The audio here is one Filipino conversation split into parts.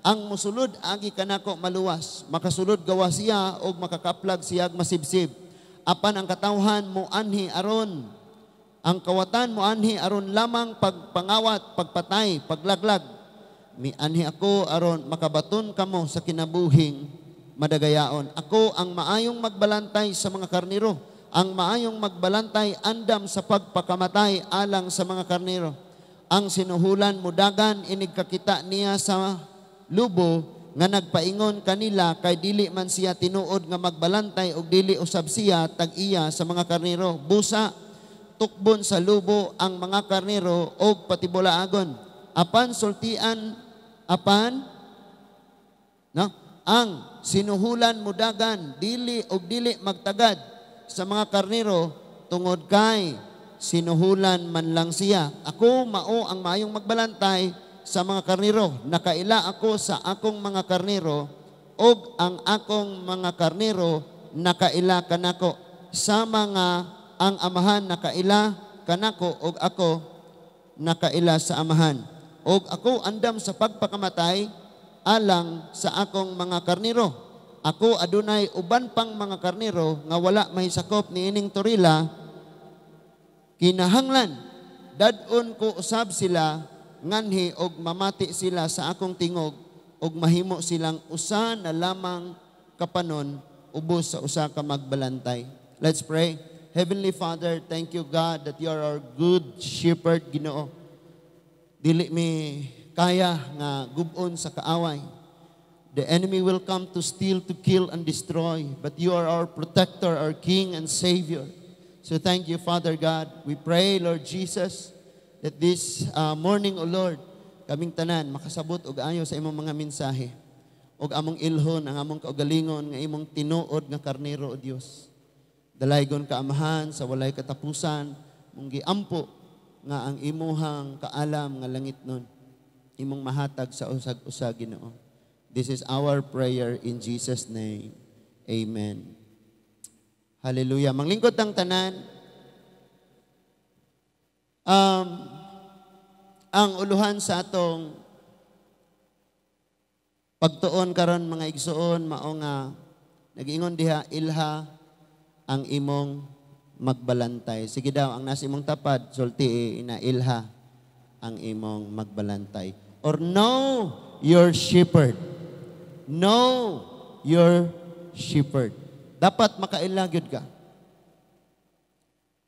ang musulod agi kanako maluwas makasulod gawa siya og makakaplag siya og masibsib apan ang katawhan mo anhi aron ang kawatan mo anhi aron lamang pagpangawat pagpatay paglaglag mi anhi ako aron makabaton kamo sa kinabuhing madagayaon ako ang maayong magbalantay sa mga karniro ang maayong magbalantay andam sa pagpakamatay alang sa mga karniro ang sinuhulan mudagan inigkakita niya sa lubo nga nagpaingon kanila kay dili man siya tinuod nga magbalantay og dili usab siya tag-iya sa mga karnero busa tukbon sa lubo ang mga karnero og patibulaagon apan sultian apan no ang sinuhulan mudagan dili og dili magtagad sa mga karnero tungod kay sinuhulan man lang siya ako mao ang mayong magbalantay sa mga karniro. Nakaila ako sa akong mga karniro, og ang akong mga karniro, nakaila kanako. Sa mga ang amahan, nakaila kanako, og ako, nakaila sa amahan. Og ako andam sa pagpakamatay, alang sa akong mga karniro. Ako adunay uban pang mga karniro nga wala mahisakop ni ining torila, kinahanglan dadon ko usab sila nganhi og mamati sila sa akong tingog og mahimo silang usa na lamang kapanon ubos sa usa ka magbalantay. Let's pray. Heavenly Father, thank you God that you are our good shepherd, Ginoo. Dili mi kaya nga gubon sa kaaway. The enemy will come to steal, to kill, and destroy. But you are our protector, our King, and Savior. So thank you, Father God. We pray, Lord Jesus, that this uh, morning, O Lord, kaming tanan, makasabot og ayo sa imong mga mensahe. Og among ilhon, ang among kaugalingon, nga imong tinuod nga karnero, O Dios. Dalaygon ka amahan sa walay katapusan, mong giampo nga ang imuhang kaalam nga langit nun. Imong mahatag sa usag-usa Ginoo. This is our prayer in Jesus name. Amen. Hallelujah. Manglingkod ang tanan um, ang uluhan sa atong pagtuon karon mga igsuon mao nga nagingon diha ilha ang imong magbalantay. Sige daw ang nasa imong tapad sulti eh, ina ilha ang imong magbalantay. Or know your shepherd. Know your shepherd. Dapat makaila gyud ka.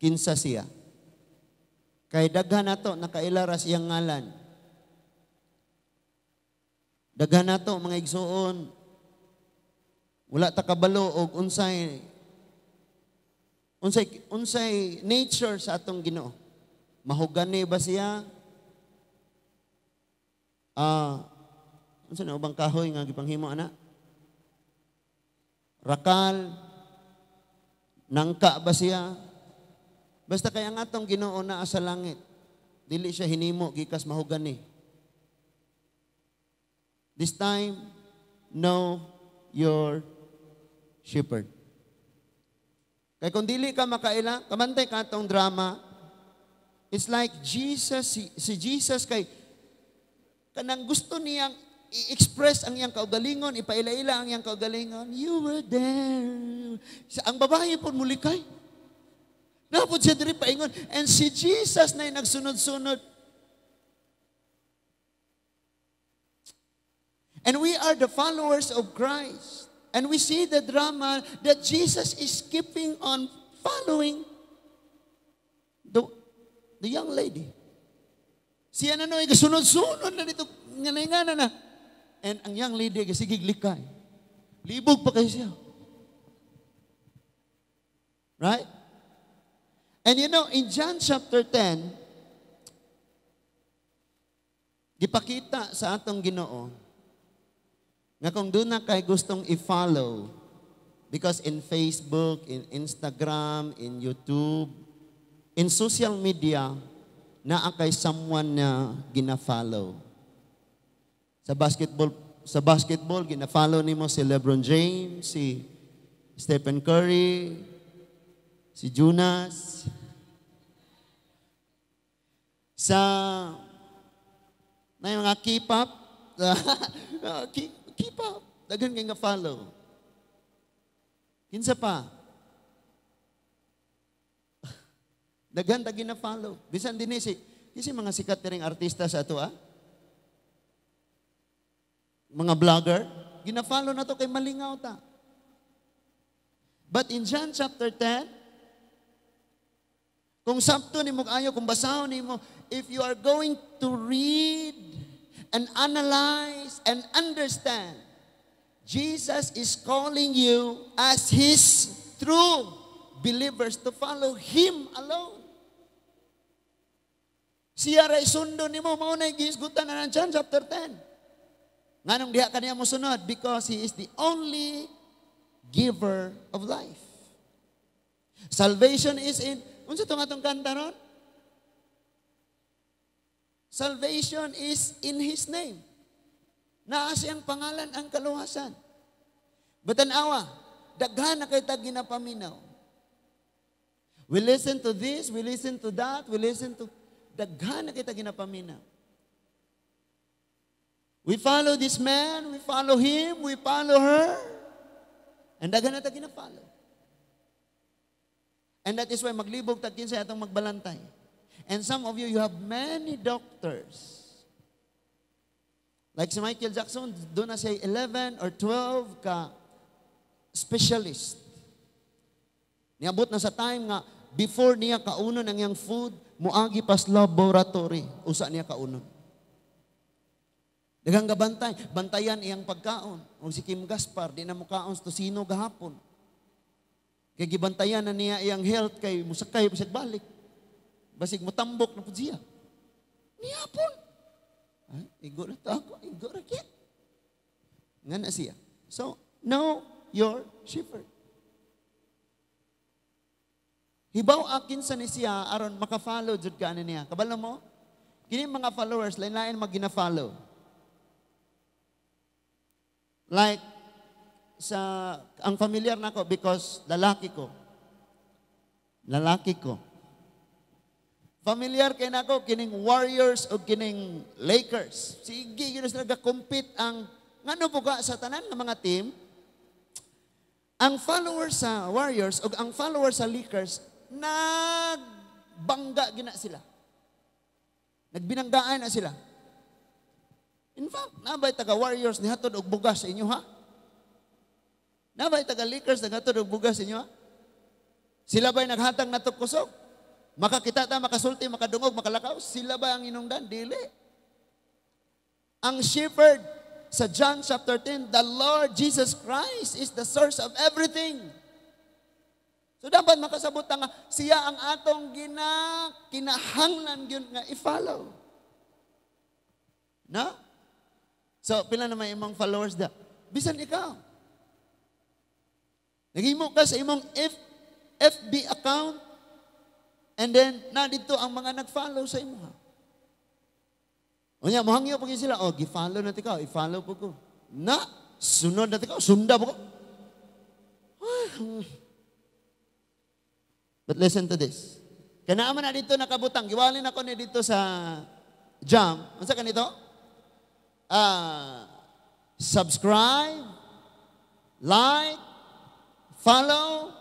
Kinsa siya? Kay daghan nato nakailaras iyang ngalan. Daghan nato mga igsuon wala ta kabalo og unsay unsay unsay nature sa atong Ginoo. Mahugani ba siya? Ah, uh, unsa na ubang kahoy nga gipanghimo ana? Rakal, nangka ba siya? Basta kaya nga tong Ginoo naa sa langit. Dili siya hinimo gikas mahugani. This time, know your shepherd. Kay kung dili ka makaila, kamantay ka tong drama. It's like Jesus si, si Jesus kay kanang gusto niyang i-express ang iyang kaugalingon, ipaila-ila ang iyang kaugalingon. You were there. Ang babae po muli kay. Napod siya diri paingon. And si Jesus na nagsunod-sunod. And we are the followers of Christ. And we see the drama that Jesus is keeping on following the, the young lady. Siya na no, sunod-sunod na dito, nga na And ang young lady, kasi giglikay. Libog pa kayo siya. Right? And you know, in John chapter 10, gipakita sa atong Ginoo nga kung doon na kay gustong i-follow because in Facebook, in Instagram, in YouTube, in social media, na kay someone na gina-follow. Sa basketball, sa basketball gina-follow nimo si LeBron James, si Stephen Curry, si Jonas. Sa na mga K-pop, ah, K-pop, daghan kay nga follow. Kinsa pa? Daghan dagin na follow. Bisan din eh, si kasi mga sikat ring artista sa ato ah. Mga vlogger, gina na to kay malingaw ta. But in John chapter 10, kung sabto ni mo kayo, kung basahon ni mo, if you are going to read and analyze and understand, Jesus is calling you as His true believers to follow Him alone. Siya ray sundo nimo mo, mauna giisgutan na ng John chapter 10. Nga nung diha kaniya mo sunod, because He is the only giver of life. Salvation is in Unsa to nga tong kanta ron? Salvation is in His name. Naa siyang pangalan ang kaluwasan. Batanawa, daghan na kay tag ginapaminaw. We listen to this, we listen to that, we listen to... Daghan na kita ginapaminaw. We follow this man, we follow him, we follow her. And daghan na kita ginafollow. And that is why maglibog tag kinsa atong magbalantay. And some of you, you have many doctors. Like si Michael Jackson, doon na say 11 or 12 ka specialist. Niabot na sa time nga, before niya kaunon ang iyang food, muagi pas laboratory, usa niya kaunon. Dagang gabantay, bantayan iyang pagkaon. Kung si Kim Gaspar, di na mukaon sa sino gahapon. Kay gibantayan na niya iyang health kay musakay bisag balik. Basig matambok na po siya. Niyapon. Ay, ah, igo na to ako, igo na kit. Nga na siya. So, know your shepherd. Hibaw akin sa ni siya aron maka-follow, jud ka niya. Kabalo mo? Kini mga followers lain-lain mag follow Like sa ang familiar na nako because lalaki ko. Lalaki ko. Familiar kay nako kining Warriors o kining Lakers. Sige, yun na nagka-compete ang ngano po ka sa tanan ng mga team. Ang followers sa Warriors o ang followers sa Lakers nagbangga gina sila. Nagbinanggaan na sila. In fact, nabay taga-warriors ni hatod og buga sa inyo ha? Nabay taga Lakers na nga ito bugas inyo ha? Sila ba'y naghatang na kusog? Makakita ta, makasulti, makadungog, makalakaw? Sila ba ang inungdan? Dili. Ang shepherd sa John chapter 10, the Lord Jesus Christ is the source of everything. So dapat makasabot nga, siya ang atong gina, kinahanglan yun nga i-follow. No? So, pila na may imong followers da? Bisan ikaw. Nagimo ka sa imong F, FB account and then na dito ang mga nag-follow sa imo. Unya mohangyo pag sila, oh gi-follow na tikaw, oh, i-follow ko ko. Na sunod na tikaw, oh, sunda ko. Hmm. But listen to this. Kana man na dito nakabutang, na ko ni dito sa jam. Unsa ano kanito? Ah, uh, subscribe, like, Follow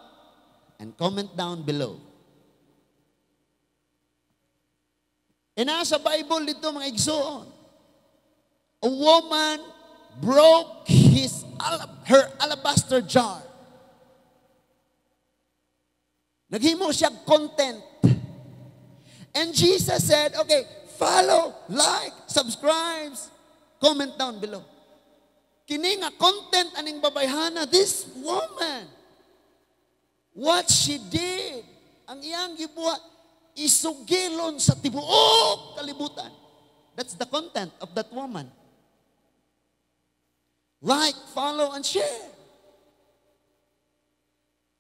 and comment down below. E nasa Bible dito mga igsoon. A woman broke his her alabaster jar. Naghimo siya content. And Jesus said, okay, follow, like, subscribe, comment down below. Kini nga content aning babayhana, this woman, What she did, ang iyang gibuhat, isugilon sa tibuok kalibutan. That's the content of that woman. Like, follow, and share.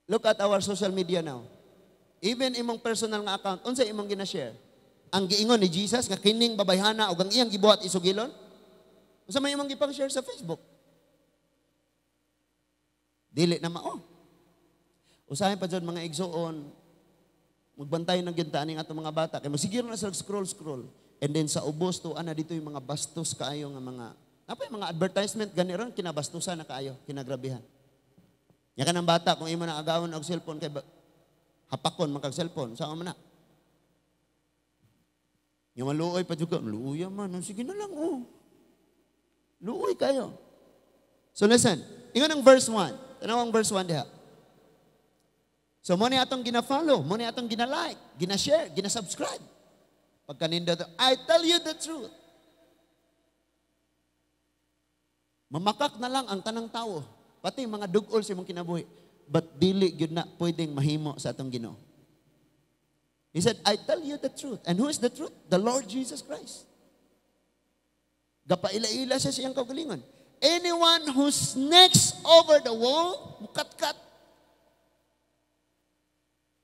Look at our social media now. Even imong personal nga account, unsa imong gina-share? Ang giingon ni Jesus nga kining babayhana ug ang iyang gibuhat isugilon? Unsa may imong gipang-share sa Facebook? Dili na mao. Oh. Usahay pa dyan mga igsoon, magbantay ng gintaan ng ato mga bata. Kaya masigiro na sila scroll, scroll. And then sa ubos to, ana dito yung mga bastos kaayo nga mga, napay ano mga advertisement, ganiron, kinabastusan na kaayo, kinagrabihan. Nya ka ng bata, kung imo na agawon og cellphone, kay ba, hapakon, makag cellphone, saan mo na? Yung maluoy pa juga, luoy man, sige na lang, oh. Luoy kayo. So listen, ingon ang verse 1. Tanaw ang verse 1 diha. So mo ni atong gina-follow, mo ni atong gina-like, gina-share, gina-subscribe. Pagka nindo, I tell you the truth. Mamakak na lang ang tanang tao, pati mga dugol sa imong kinabuhi. But dili gyud na pwedeng mahimo sa atong Ginoo. He said, I tell you the truth. And who is the truth? The Lord Jesus Christ. Gapaila-ila siya siyang kagalingon. Anyone who snakes over the wall, mukat-kat,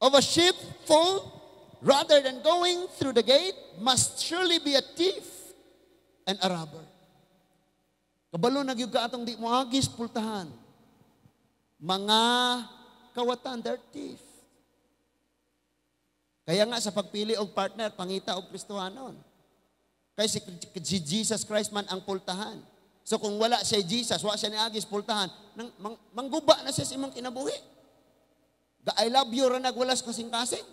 of a sheepfold, rather than going through the gate, must surely be a thief and a robber. Kabalo nagyug ka atong di mo agis pultahan. Mga kawatan, they're thief. Kaya nga sa pagpili og partner, pangita og Kristohanon. Kaya si, si Jesus Christ man ang pultahan. So kung wala si Jesus, wala siya ni Agis pultahan, nang, mang, mangguba na siya sa imong kinabuhi. The I love you ra walas kasing-kasing.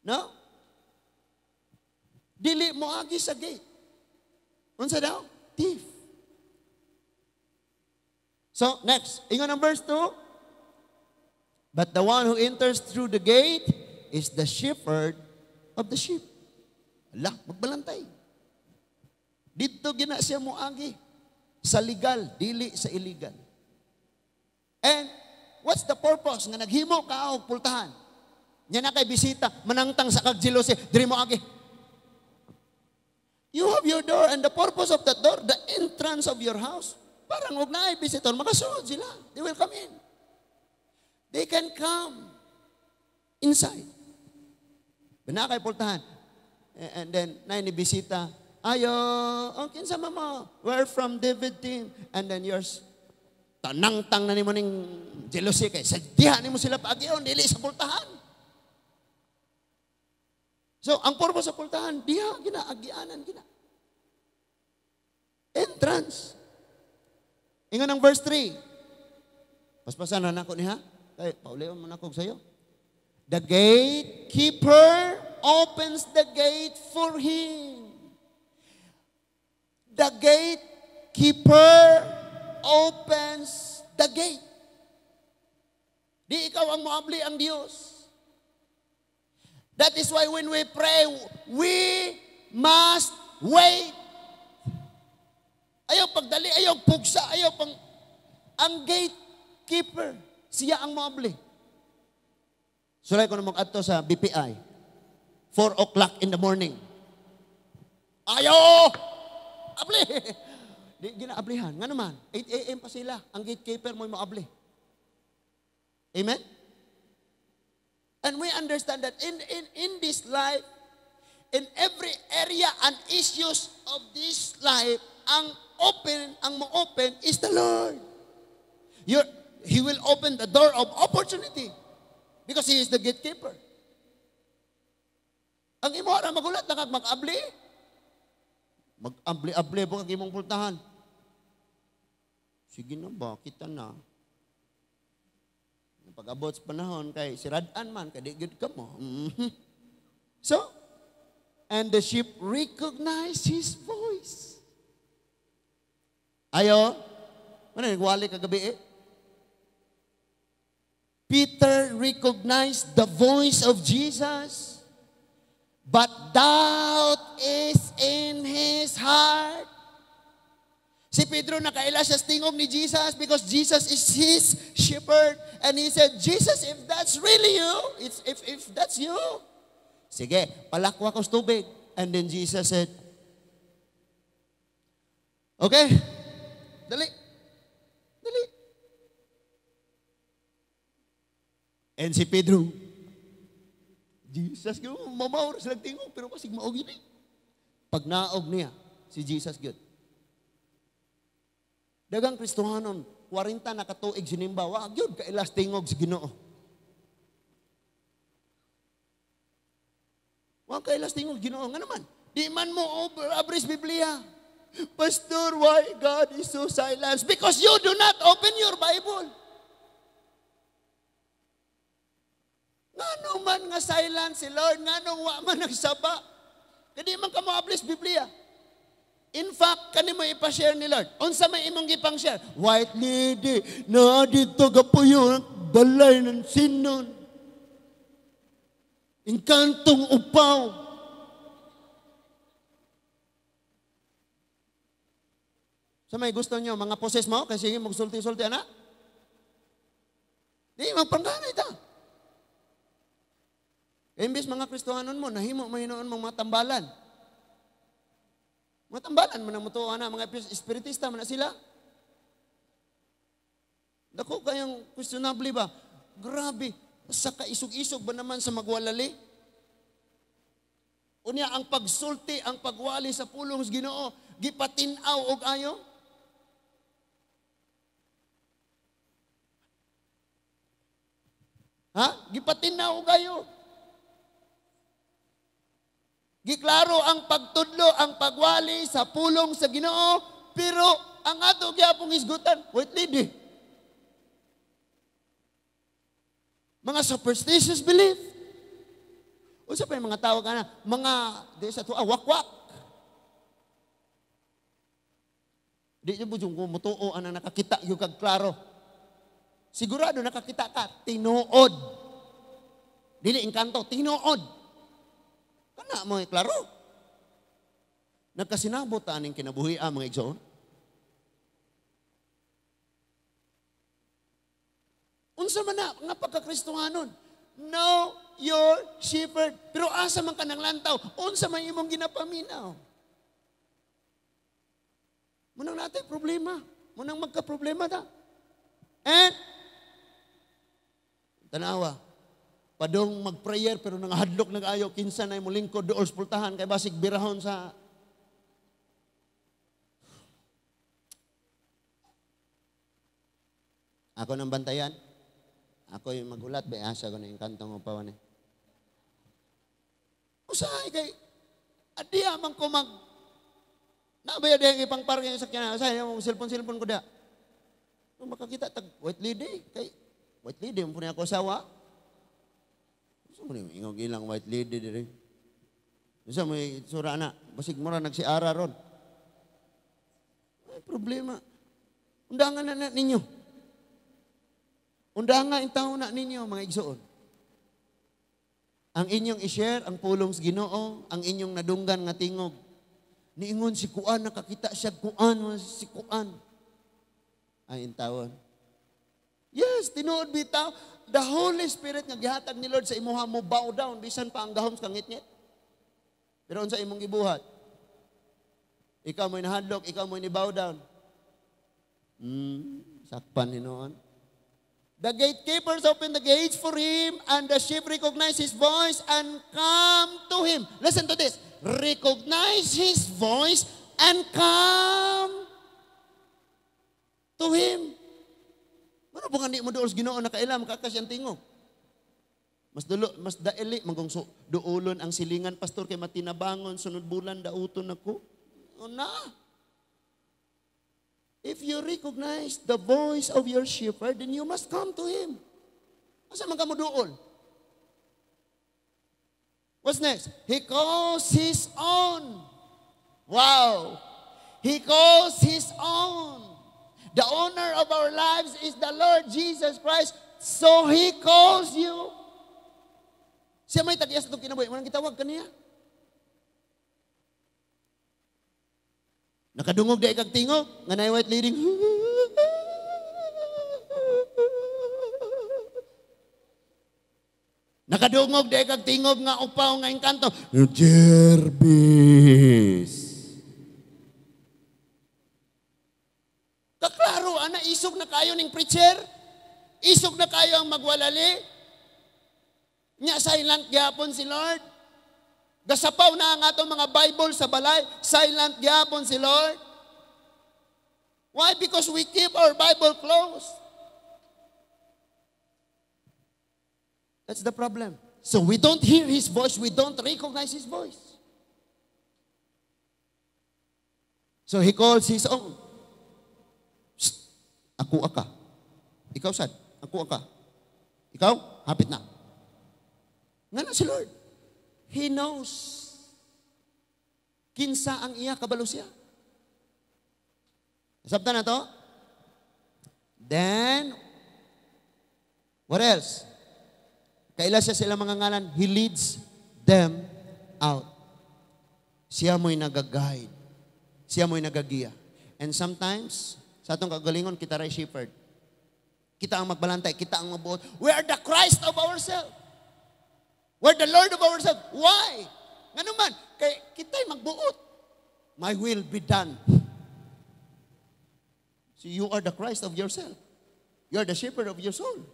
No? Dili mo agi sa gate. Unsa daw? Thief. So, next. Ingon ang verse 2. But the one who enters through the gate is the shepherd of the sheep. Ala, magbalantay. Dito gina siya mo agi. Sa legal, dili sa illegal. And what's the purpose nga naghimo ka og pultahan? Nya na kay bisita, manangtang sa kag jealousy, diri mo agi. You have your door and the purpose of that door, the entrance of your house. Parang og naay bisitor, makasunod sila. They will come in. They can come inside. Bana kay pultahan. And then nay ni bisita, ayo, ang kinsa mama, we're from David team and then yours tanang-tang na ni mo ning jealousy kay ni mo sila paagyon dili sa pultahan. So, ang purpose sa pultahan, diha gina agianan gina. Entrance. Ingon ang verse 3. Paspasan na nako niha. Kay paulion man ako sayo. The gatekeeper opens the gate for him. The gatekeeper opens the gate. Di ikaw ang maabli ang Diyos. That is why when we pray, we must wait. Ayaw pagdali, ayaw pugsa, ayaw pang... Ang gatekeeper, siya ang maabli. Sulay ko na mag-adto sa BPI. 4 o'clock in the morning. Ayaw! Abli! Di ginaablihan. Nga naman, 8 a.m. pa sila. Ang gatekeeper mo'y maabli. Amen? And we understand that in, in, in this life, in every area and issues of this life, ang open, ang ma-open is the Lord. Your, he will open the door of opportunity because He is the gatekeeper. Ang imo ra magulat na kag mag-abli, Mag-able-able ba kag imong pultahan? Sige na ba, kita na. Pag-abot sa panahon, kay siradaan man, kadigid ka mo. Mm-hmm. So, and the sheep recognized his voice. Ayo, ano, nagwali kagabi eh? Peter recognized the voice of Jesus. But doubt is in his heart. Si Pedro nakaila sa tingog ni Jesus because Jesus is his shepherd. And he said, Jesus, if that's really you, it's, if, if that's you, sige, palakwa ko sa tubig. And then Jesus said, okay, dali, dali. And si Pedro, Jesus gyud mamaor sila tingog pero pasig maog ini. Eh. Pag naog niya si Jesus gyud. Dagang Kristohanon 40 na katuig sinimba wa gyud kay ilas tingog si Ginoo. Wa kay ilas tingog Ginoo nga naman. Di man mo abris Biblia. Pastor, why God is so silent? Because you do not open your Bible. Ngano man nga silent si Lord, ngano wa man nagsaba. Kadi man ka mo-ablis Biblia. In fact, kani mo ipa-share ni Lord. Unsa may imong gipang-share? White lady, na dito gapuyo balay ng sinon. Inkantong upaw. Sa may gusto nyo, mga poses mo, kasi magsulti-sulti, anak? Di, magpangganay ta. Imbis mga Kristohanon mo, nahimo mo hinoon mong matambalan. Matambalan mo na mutuwa na, mga espiritista mo na sila. Dako kayang questionable ba? Grabe, sa kaisog-isog ba naman sa magwalali? Unya ang pagsulti, ang pagwali sa pulong sa Ginoo, gipatinaw og ayo. Ha? Gipatinaw og ayo. Giklaro ang pagtudlo, ang pagwali sa pulong sa Ginoo, pero ang ato gyapong isgutan, white lady. Mga superstitious belief. Unsa pa mga tawag kana? mga, di sa tuwa, wakwak. Di niyo bujong kumutuo ang nakakita kag klaro. Sigurado nakakita ka, tinuod. Dili, engkanto, tinuod. Kana mo, klaro. Nagkasinabot aning kinabuhi ang ah, mga igsoon. Unsa man na, nga pagkakristo nga nun. Know your shepherd. Pero asa man ka ng lantaw, unsa man imong ginapaminaw. Munang natin problema. Munang magka-problema ta. And, eh? tanawa, Padong mag-prayer pero nangahadlok nag-ayo kinsa na imong lingkod do pultahan kay basig birahon sa Ako nang bantayan. Ako yung magulat ba asa ko na yung kantong upawan eh. Usahay kay adiya man ko mag Nabay adiya kay pang parking sa kanya. Usahay yung cellphone-cellphone ko da. Ah. Nung makakita tag white lady kay white lady mo po ako sawa. Sumuli mo, ingaw gilang white lady diri. Eh. Isa mo itsura na, basig mo ra nagsiara ron. May problema. Undangan na na ninyo. Undangan ang tao na ninyo, mga igsoon. Ang inyong i-share, ang pulong sa ginoo, ang inyong nadunggan nga tingog. Niingon si Kuan, nakakita siya Kuan, si Kuan. Ay, intawon. Yes, tinuod bitaw. The Holy Spirit nga gihatag ni Lord sa imuha mo bow down bisan pa ang gahom sa ngit-ngit. Pero unsa imong gibuhat? Ikaw mo nahadlok, ikaw mo ni bow down. Hmm, sakpan ni noon. The gatekeepers open the gates for him, and the sheep recognize his voice and come to him. Listen to this. Recognize his voice and come to him. Para bang hindi mo dool Ginoo nakailam kakas yang tingo. Mas dulo, mas daili mangkong so, duulon ang silingan pastor kay matinabangon sunod bulan dauton nako. Una. Ano If you recognize the voice of your shepherd, then you must come to him. Asa man ka mo duol? What's next? He calls his own. Wow. He calls his own. The owner of our lives is the Lord Jesus Christ. So He calls you. Siya may tatiya sa itong kinabuhi. Walang kitawag ka niya. Nakadungog na ikag tingo, nga na white leading. Nakadungog na ikag tingog nga upaw nga engkanto. Jervis. isog na kayo ning preacher, isog na kayo ang magwalali, nya silent gyapon si Lord. Gasapaw na ang atong mga Bible sa balay, silent gyapon si Lord. Why? Because we keep our Bible closed. That's the problem. So we don't hear His voice, we don't recognize His voice. So He calls His own. Ako aka. Ikaw sad, ako aka. Ikaw, hapit na. Nga na si Lord. He knows. Kinsa ang iya kabalo siya. Sabta na to? Then, what else? Kaila siya sila mga ngalan, He leads them out. Siya mo'y nag-guide. Siya mo'y nag And sometimes, sa atong kagalingon, kita ray shepherd. Kita ang magbalantay, kita ang mabuot. We are the Christ of ourselves. We're the Lord of ourselves. Why? Nga naman, kay, kita'y magbuot. My will be done. So you are the Christ of yourself. You are the shepherd of your soul.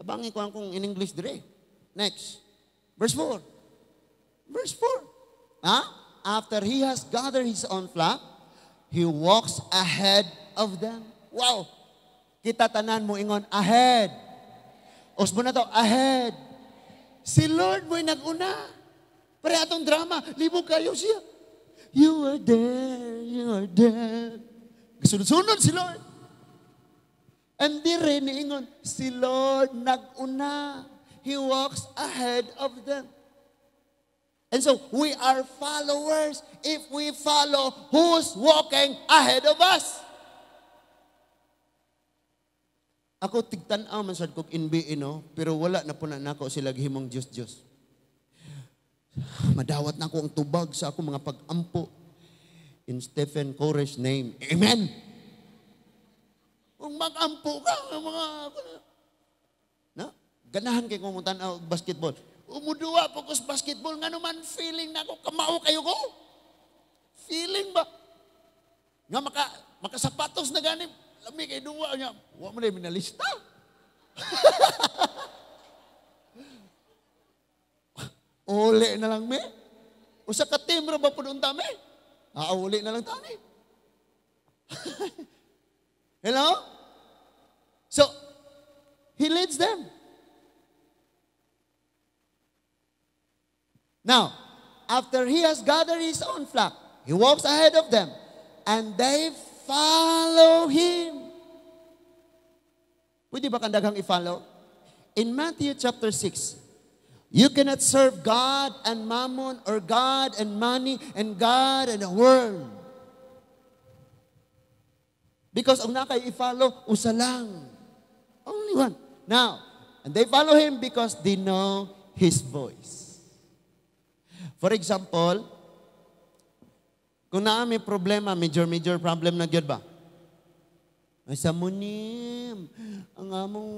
Tabangin ko ang kung in English dire. Next. Verse 4. Verse 4. Ha? Huh? After he has gathered his own flock, He walks ahead of them. Wow! Kita tanan mo ingon, ahead. Usbo na to, ahead. Si Lord mo'y naguna. Pare atong drama, libo kayo siya. You are there, you are there. Sunod-sunod si Lord. And di rin ingon, si Lord naguna. He walks ahead of them. And so we are followers if we follow who's walking ahead of us. Ako tigtan-aw man sad kog NBE no, pero wala na po na nako sila gihimong Dios Dios. Madawat na ko ang tubag sa ako mga pag-ampo in Stephen Courage name. Amen. Kung mag-ampo ka mga na ganahan kay kumutan og basketball. Umuduwa po ko sa basketball. Nga naman, feeling na ako, kamao kayo ko. Feeling ba? Nga maka, makasapatos na ganib. Lami kay duwa niya. Huwag mo na yung minalista. Uli na lang, me. O sa katimro ba po doon tami? Auli ah, na lang tami. Hello? So, he leads them. Now, after he has gathered his own flock, he walks ahead of them, and they follow him. Pwede ba kandaghang i-follow? In Matthew chapter 6, you cannot serve God and mammon or God and money and God and the world. Because ang nakay i-follow, usa lang. Only one. Now, and they follow him because they know his voice. For example, kung naa may problema, major, major problem na gyud ba? Ay sa munim, ang among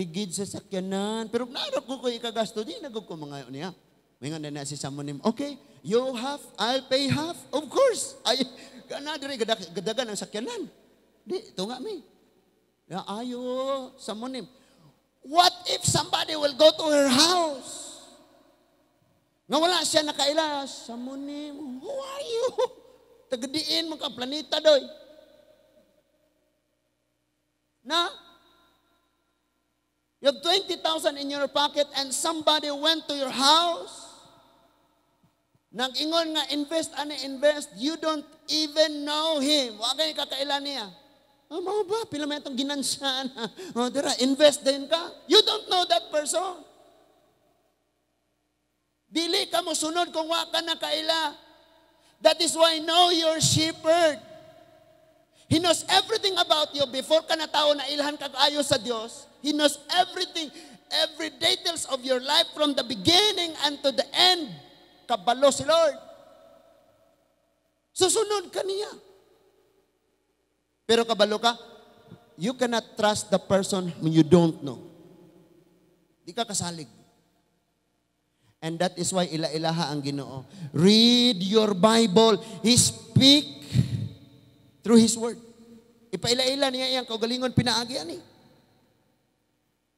ligid sa sakyanan. Pero naarap ko kay ikagasto, di nagog ko mga niya. May nga na si Samunim, okay, you half, I'll pay half. Of course, ay, ganadre, gadagan ang sakyanan. Di, ito nga may. Ayo, Samunim. What if somebody will go to her house? Nga wala siya nakaila, samuni mo, who are you? Tagadiin mo ka, planeta doy. Na? You have 20,000 in your pocket and somebody went to your house. Nag-ingon nga, invest, ano invest, you don't even know him. Huwag kayo kakailan niya. Oh, ah, mga ba, pila may itong ginansyan. Oh, dira, invest din ka. You don't know that person. Dili ka mo sunod kung wa ka na kaila. That is why know your shepherd. He knows everything about you. Before ka na tao na ilhan ka ayo sa Dios, He knows everything, every details of your life from the beginning unto the end. Kabalo si Lord. Susunod ka niya. Pero kabalo ka, you cannot trust the person when you don't know. Di ka kasalig. And that is why ila-ilaha ang Ginoo. Read your Bible. He speak through His Word. Ipaila-ila niya iyang kaugalingon pinaagi ani.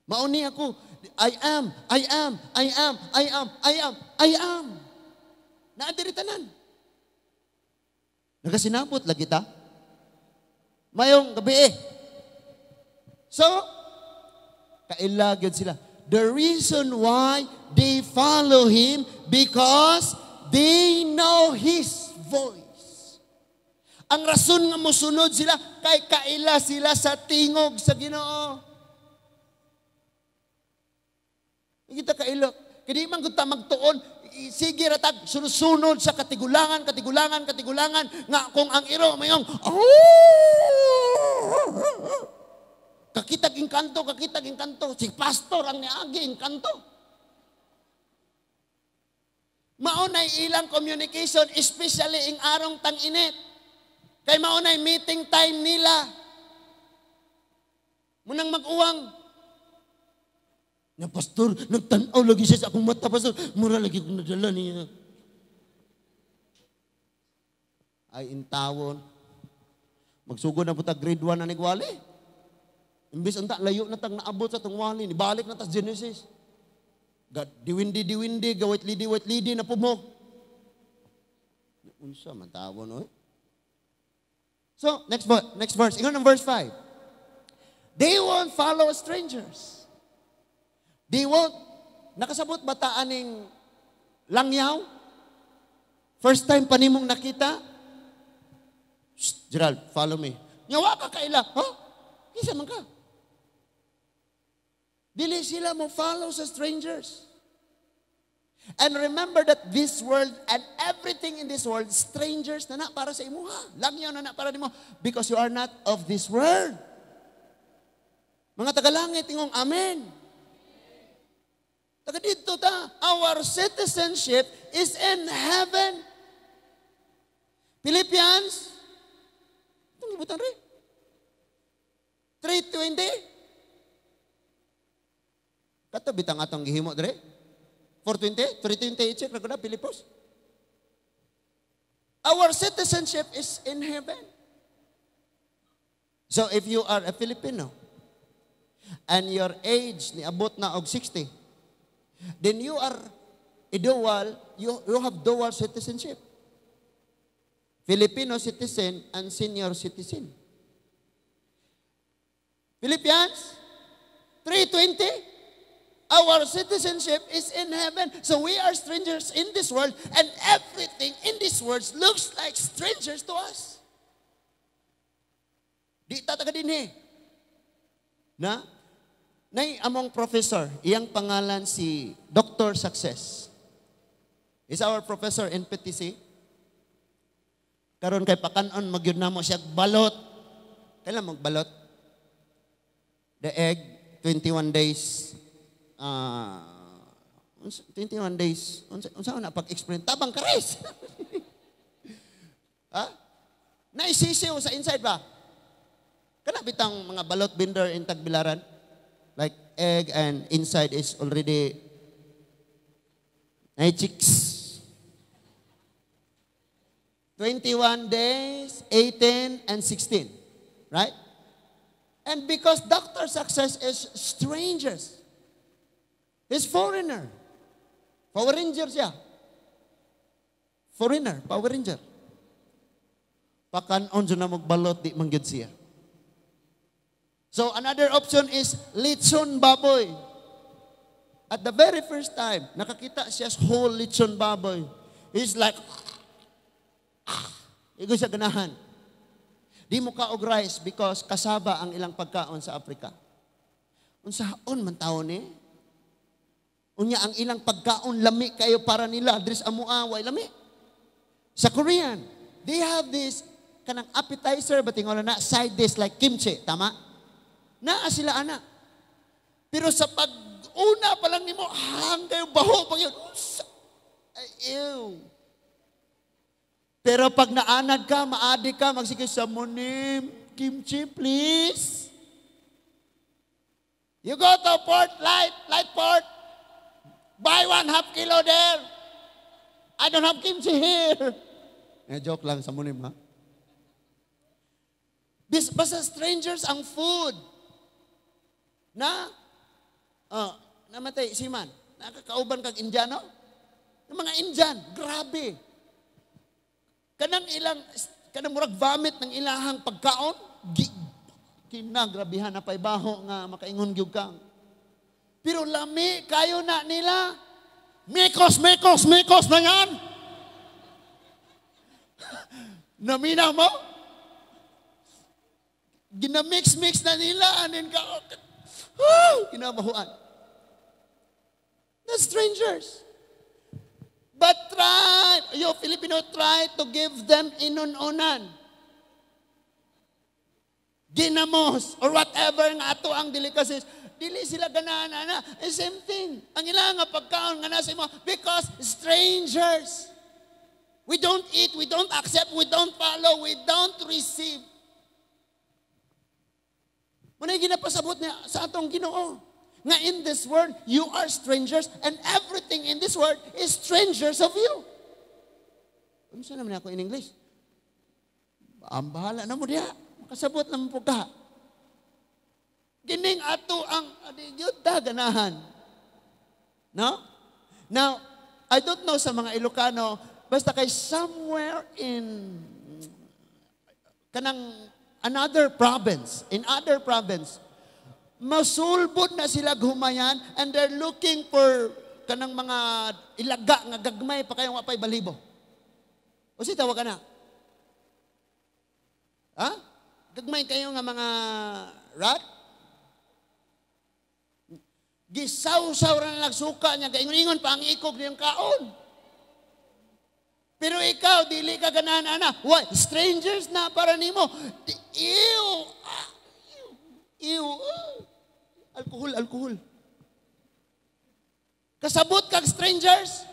Mauni ako, I am, I am, I am, I am, I am, I am. Naadiri tanan. Nagasinabot lagi ta. Mayong gabi eh. So, kaila sila. The reason why they follow him because they know his voice. Ang rason nga mosunod sila kay kaila sila sa tingog sa Ginoo. Kita kailo, kini man gud ta magtuon sige ra ratag sunod sa katigulangan, katigulangan, katigulangan nga kung ang iro mayong oh! Kakitag inkanto, kakitag inkanto. Si pastor ang niagi kanto. Maunay ilang communication, especially ing arong tang init. Kay maunay meeting time nila. Munang mag-uwang. Na pastor, nagtanaw lagi siya sa akong mata, pastor. Mura lagi kong nadala niya. Ay intawon. Magsugo na po ta grade 1 na nigwali. Imbis unta layo na tag naabot sa tungwali ni balik na tas Genesis. Gad diwindi diwindi gawit lidi wait lidi na pumok. Unsa man tawo no? So, next verse, next verse. Ingon ang verse 5. They won't follow strangers. They won't nakasabot bata aning langyaw. First time panimong nakita. Shh, Gerald, follow me. Nyawa ka kaila. Ha? Huh? Isa man ka. Dili sila mo follow sa strangers. And remember that this world and everything in this world, strangers na na para sa imuha. Langyaw na na para nimo because you are not of this world. Mga tagalangit, ingong amen. Taga dito ta, our citizenship is in heaven. Philippians, itong libutan rin. 3.20, Kato bitang atong gihimo dre? 420? 320 i-check na Pilipos? Our citizenship is in heaven. So if you are a Filipino and your age ni abot na og 60, then you are a dual, you, you have dual citizenship. Filipino citizen and senior citizen. Philippians 320 Our citizenship is in heaven. So we are strangers in this world, and everything in this world looks like strangers to us. Di tataga din eh. Na? Nay, among professor, iyang pangalan si Dr. Success. Is our professor in PTC. Karon kay pakanon magyud namo siya balot. Kailan magbalot? The egg 21 days uh, ah, 21 days. Unsa na pag-explain? Tabang kares! ha? Naisisiw sa inside ba? bitang mga balot binder in tagbilaran. Like egg and inside is already na chicks. 21 days, 18 and 16. Right? And because doctor success is strangers is foreigner. Power Ranger siya. Foreigner, Power Ranger. Pakan onjo na magbalot, di manggid siya. So another option is Litsun baboy. At the very first time, nakakita siya whole Litsun baboy. He's like, ah, igo siya ganahan. Di mo ka og rice because kasaba ang ilang pagkaon sa Africa. Unsaon man taon ni? Eh? Unya ang ilang pagkaon lami kayo para nila dris amuaway lami. Sa Korean, they have this kanang appetizer but tingala na side dish like kimchi, tama? Naa sila ana. Pero sa pag una pa lang nimo hang kayo baho pag yun. Ay, ew. Pero pag naanad ka, maadi ka, magsikis sa munim, kimchi please. You go to Port Light, Light Port. Buy one half kilo there. I don't have kimchi here. Eh, joke lang sa munim ha. Bis, basta strangers ang food. Na, oh, namatay, si man. Nakakauban kag Indiano. Yung mga Indian, grabe. Kanang ilang, kanang murag vomit ng ilahang pagkaon, gi, kinagrabihan na paibaho nga makaingon gyud kang pero lami kayo na nila. Mekos, mekos, mekos na yan. Namina mo? Ginamix-mix na nila. Anin ka, oh, kinamahuan. The strangers. But try, yo Filipino, try to give them inununan. Ginamos, or whatever nga ato ang delicacies dili sila ganahan na. The eh, same thing. Ang ila nga pagkaon nga nasa imo because strangers. We don't eat, we don't accept, we don't follow, we don't receive. Muna ginapasabot niya sa atong Ginoo. Nga in this world, you are strangers and everything in this world is strangers of you. Ano naman ako in English? Ang bahala na mo diya. Makasabot naman po ka. Kining ato ang adi ano yun ganahan. No? Now, I don't know sa mga Ilocano, basta kay somewhere in kanang another province, in other province, masulbod na sila gumayan and they're looking for kanang mga ilaga nga gagmay pa kayong apay balibo. O si tawa ka na. Ha? Gagmay kayo nga mga rat? Gisaw-saw rin nagsuka niya, gaingon-ingon pa ang ikog niyang kaon. Pero ikaw, dili ka ganan, ana. Why? Strangers na para nimo. Ew! Ah, ew! Ew! Ah. Alkohol, alkohol. Kasabot kag strangers.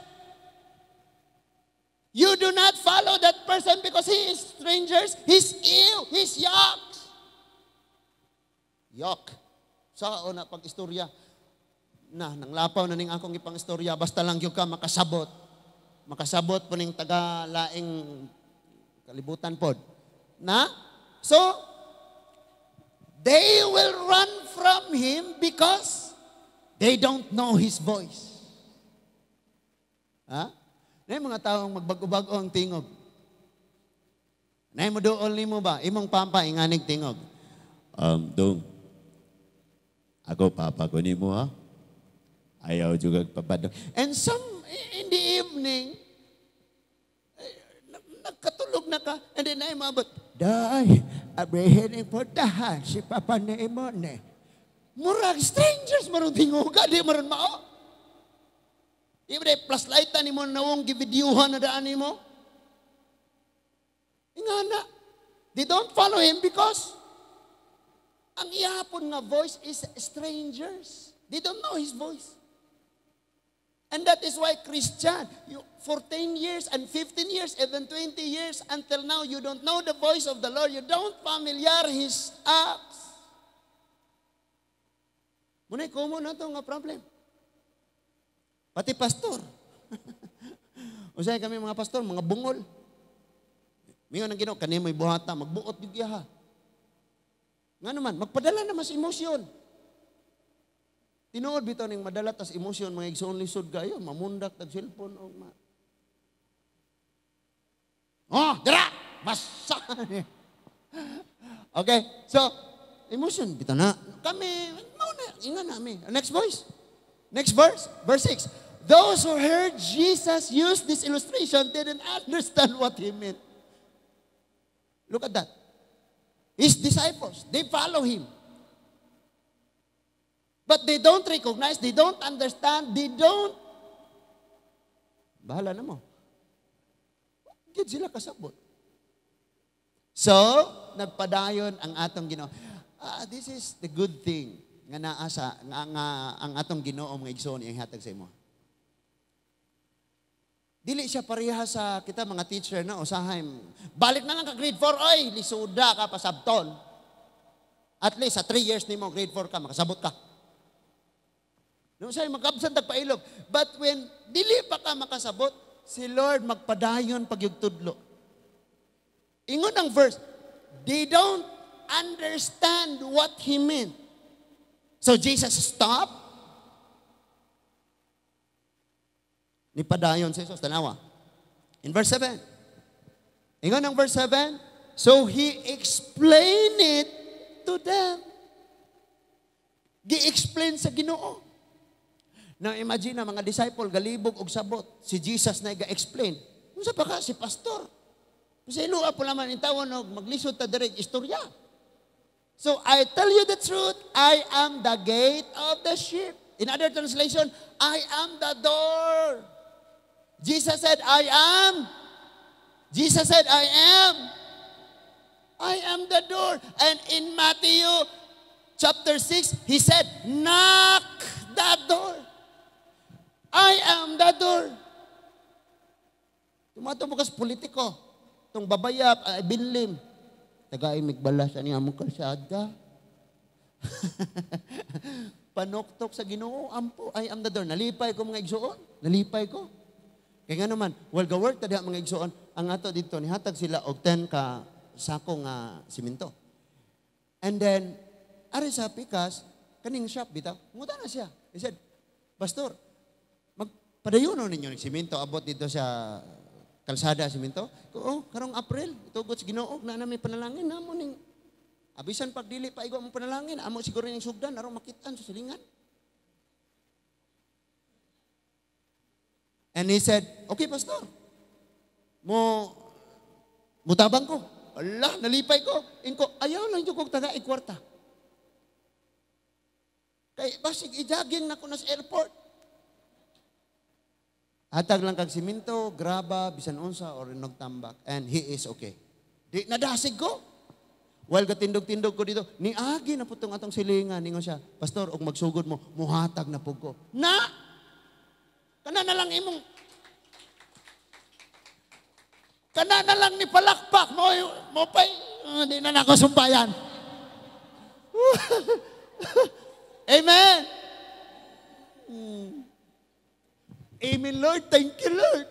You do not follow that person because he is strangers. He's ew. He's yuck. Yuck. Sa una pag-istorya, na nang lapaw na ning akong ipangistorya basta lang gyud ka makasabot makasabot po ning taga laing kalibutan pod na so they will run from him because they don't know his voice ha na mga taong magbag-bago ang tingog na mo dool nimo ba imong pampa inganig tingog um dong ako papa ko nimo ha Ayaw juga papa And some in the evening, eh, nakatulog na ka, and then I'm about, Day, abihin po dahan si Papa ni Imone. Murag strangers, marun ka, di marun mao. Ibre, plus light ni mo na wong givideohan na daan ni mo. Nga na, they don't follow him because ang iyapon nga voice is strangers. They don't know his voice. And that is why Christian, you, for 10 years and 15 years, even 20 years, until now, you don't know the voice of the Lord. You don't familiar His acts. Munay, kumo na ito nga problem. Pati pastor. Usay kami mga pastor, mga bungol. Mingon ang ginoo, kanimoy buhata, magbuot yung giyaha. Nga naman, magpadala na mas emosyon. Tinuod bitaw ning madala tas emosyon mga igsoon lisod kayo, mamundak tag cellphone og ma. Oh, dira. Basta. okay, so emotion bitaw na. Kami mao na inga nami. Next verse. Next verse, verse 6. Those who heard Jesus use this illustration didn't understand what he meant. Look at that. His disciples, they follow him. But they don't recognize, they don't understand, they don't. Bahala na mo. Gid sila kasabot. So, nagpadayon ang atong Ginoo. Ah, this is the good thing nga naasa nga, nga ang atong Ginoo nga igsoon ang hatag sa imo. Dili siya pareha sa kita mga teacher na usahay. Balik na lang ka grade 4, oy, lisuda ka pa pasabton. At least sa 3 years ni mo, grade 4 ka makasabot ka. No, siya magkabsan tagpailog. But when dili pa ka makasabot, si Lord magpadayon pagyugtudlo. Ingon ang verse, they don't understand what He meant. So Jesus stopped. Nipadayon si Jesus, tanawa. In verse 7. Ingon ang verse 7, So He explained it to them. Gi-explain sa ginoo. Now imagine na mga disciple galibog og sabot. Si Jesus na iga-explain. Unsa pa ka si pastor? Sa iluwa po naman intawon og maglisod ta diri istorya. So I tell you the truth, I am the gate of the sheep. In other translation, I am the door. Jesus said, I am. Jesus said, I am. I am the door. And in Matthew chapter 6, he said, knock the door. I am the door. Tumatumbo politiko. Itong babayap, ay binlim. Tagaimig bala sa niya mong kalsada. Panoktok sa ginoo, ampo, I am the door. Nalipay ko mga igsuon. Nalipay ko. Kaya nga naman, well, gawork tadi mga igsuon. Ang ato dito, nihatag sila og 10 ka sako nga siminto. And then, ari sa pikas, kaning shop bitaw, muta na siya. He said, Pastor, Padayuno ano ninyo ng simento abot dito sa kalsada simento. Oo, karong April, itugot sa ginoog na nami panalangin namo ning abisan pag dili pa igwa mo panalangin, amo siguro ning sugdan aron makitan sa silingan. And he said, "Okay, pastor. Mo mutabang ko. Allah, nalipay ko. Inko, ayaw lang yung kong taga ikwarta. Kay basig ijaging na ko na airport. Hatag lang kag simento, graba, bisan unsa, or nagtambak. And he is okay. Di, nadasig ko. While katindog-tindog ko dito, ni Agi na putong atong silingan. Ningon siya, Pastor, og magsugod mo, muhatag na po ko. Na! Kana na lang imong... Kana na lang ni palakpak mo, mo pa, uh, di na ako sumpayan. Amen! Hmm. Amen, Lord. Thank you, Lord.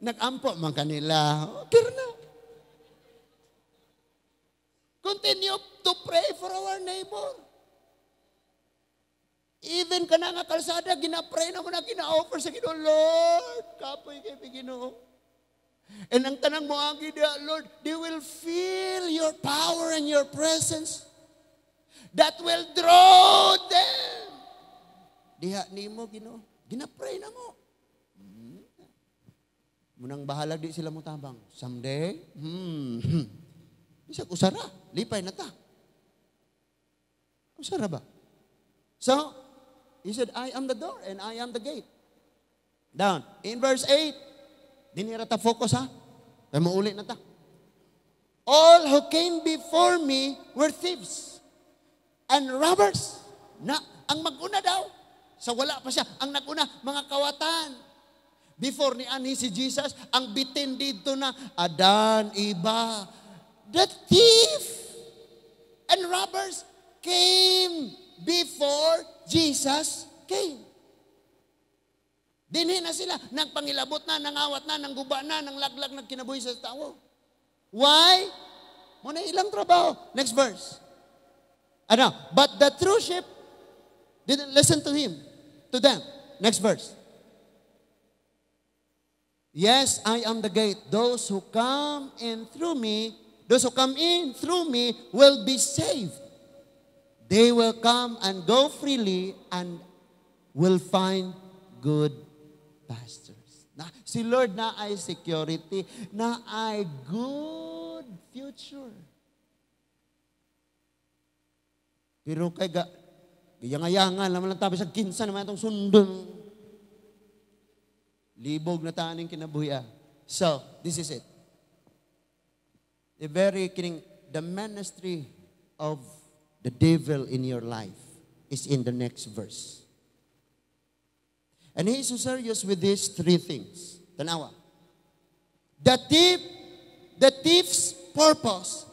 Nag-ampo man kanila. Oh, pero na. Continue to pray for our neighbor. Even ka na nga kalsada, ginapray na mo na gina-offer sa Ginoo, Lord, kapoy kay Ginoo. And ang tanang mo ang gida, Lord, they will feel your power and your presence that will draw them. Diha nimo Ginoo. Ginapray na mo. Hmm. Munang bahala di sila mo tabang. Someday, hmm, bisag usara, lipay na ta. Usara ba? So, he said, I am the door and I am the gate. Down. In verse 8, dinira ta focus ha. Kaya mauli na ta. All who came before me were thieves and robbers. Na, ang maguna daw, So wala pa siya. Ang naguna, mga kawatan. Before ni Ani si Jesus, ang bitin dito na, Adan, Iba, the thief and robbers came before Jesus came. Dinhi na sila, nagpangilabot na, nangawat na, nangguba na, nanglaglag, nagkinabuhi sa tao. Why? Muna ilang trabaho. Next verse. Ano? But the true sheep didn't listen to him to them. Next verse. Yes, I am the gate. Those who come in through me, those who come in through me will be saved. They will come and go freely and will find good pastures. Na, si Lord na ay security, na ay good future. Pero kay ga, Giyangayanga, naman lang tapos sa kinsa naman itong sundon. Libog na taning kinabuya. So, this is it. The very kidding, the ministry of the devil in your life is in the next verse. And he is so serious with these three things. Tanawa. The thief, the thief's purpose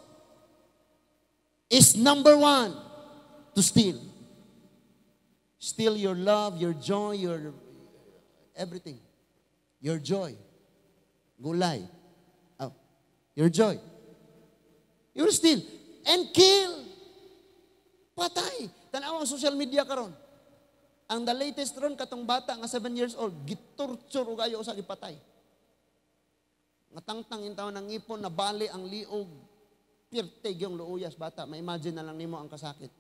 is number one, to steal steal your love, your joy, your everything. Your joy. Gulay. Oh, your joy. You will steal and kill. Patay. Tanaw ang social media karon. Ang the latest ron katong bata nga 7 years old, gitorture og ayo sa gipatay. Natangtang intaw ng ipon nabali ang liog, pirtig yung luuyas bata. Ma-imagine na lang nimo ang kasakit.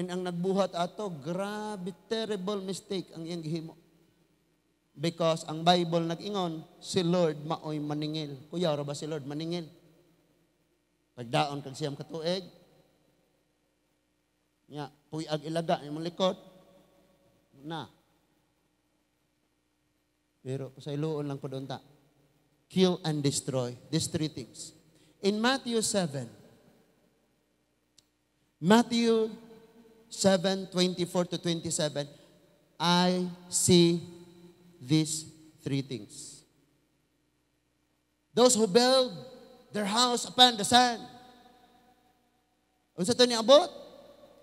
And ang nagbuhat ato, grabe, terrible mistake ang iyang gihimo. Because ang Bible nag-ingon, si Lord maoy maningil. Kuya, ba si Lord maningil? Pagdaon kag siyam katuig, nga, puyag ilaga ni mong likod, na. Pero sa iluon lang po doon Kill and destroy. These three things. In Matthew 7, Matthew 7:24 to 27, I see these three things. Those who build their house upon the sand. Unsa to niabot?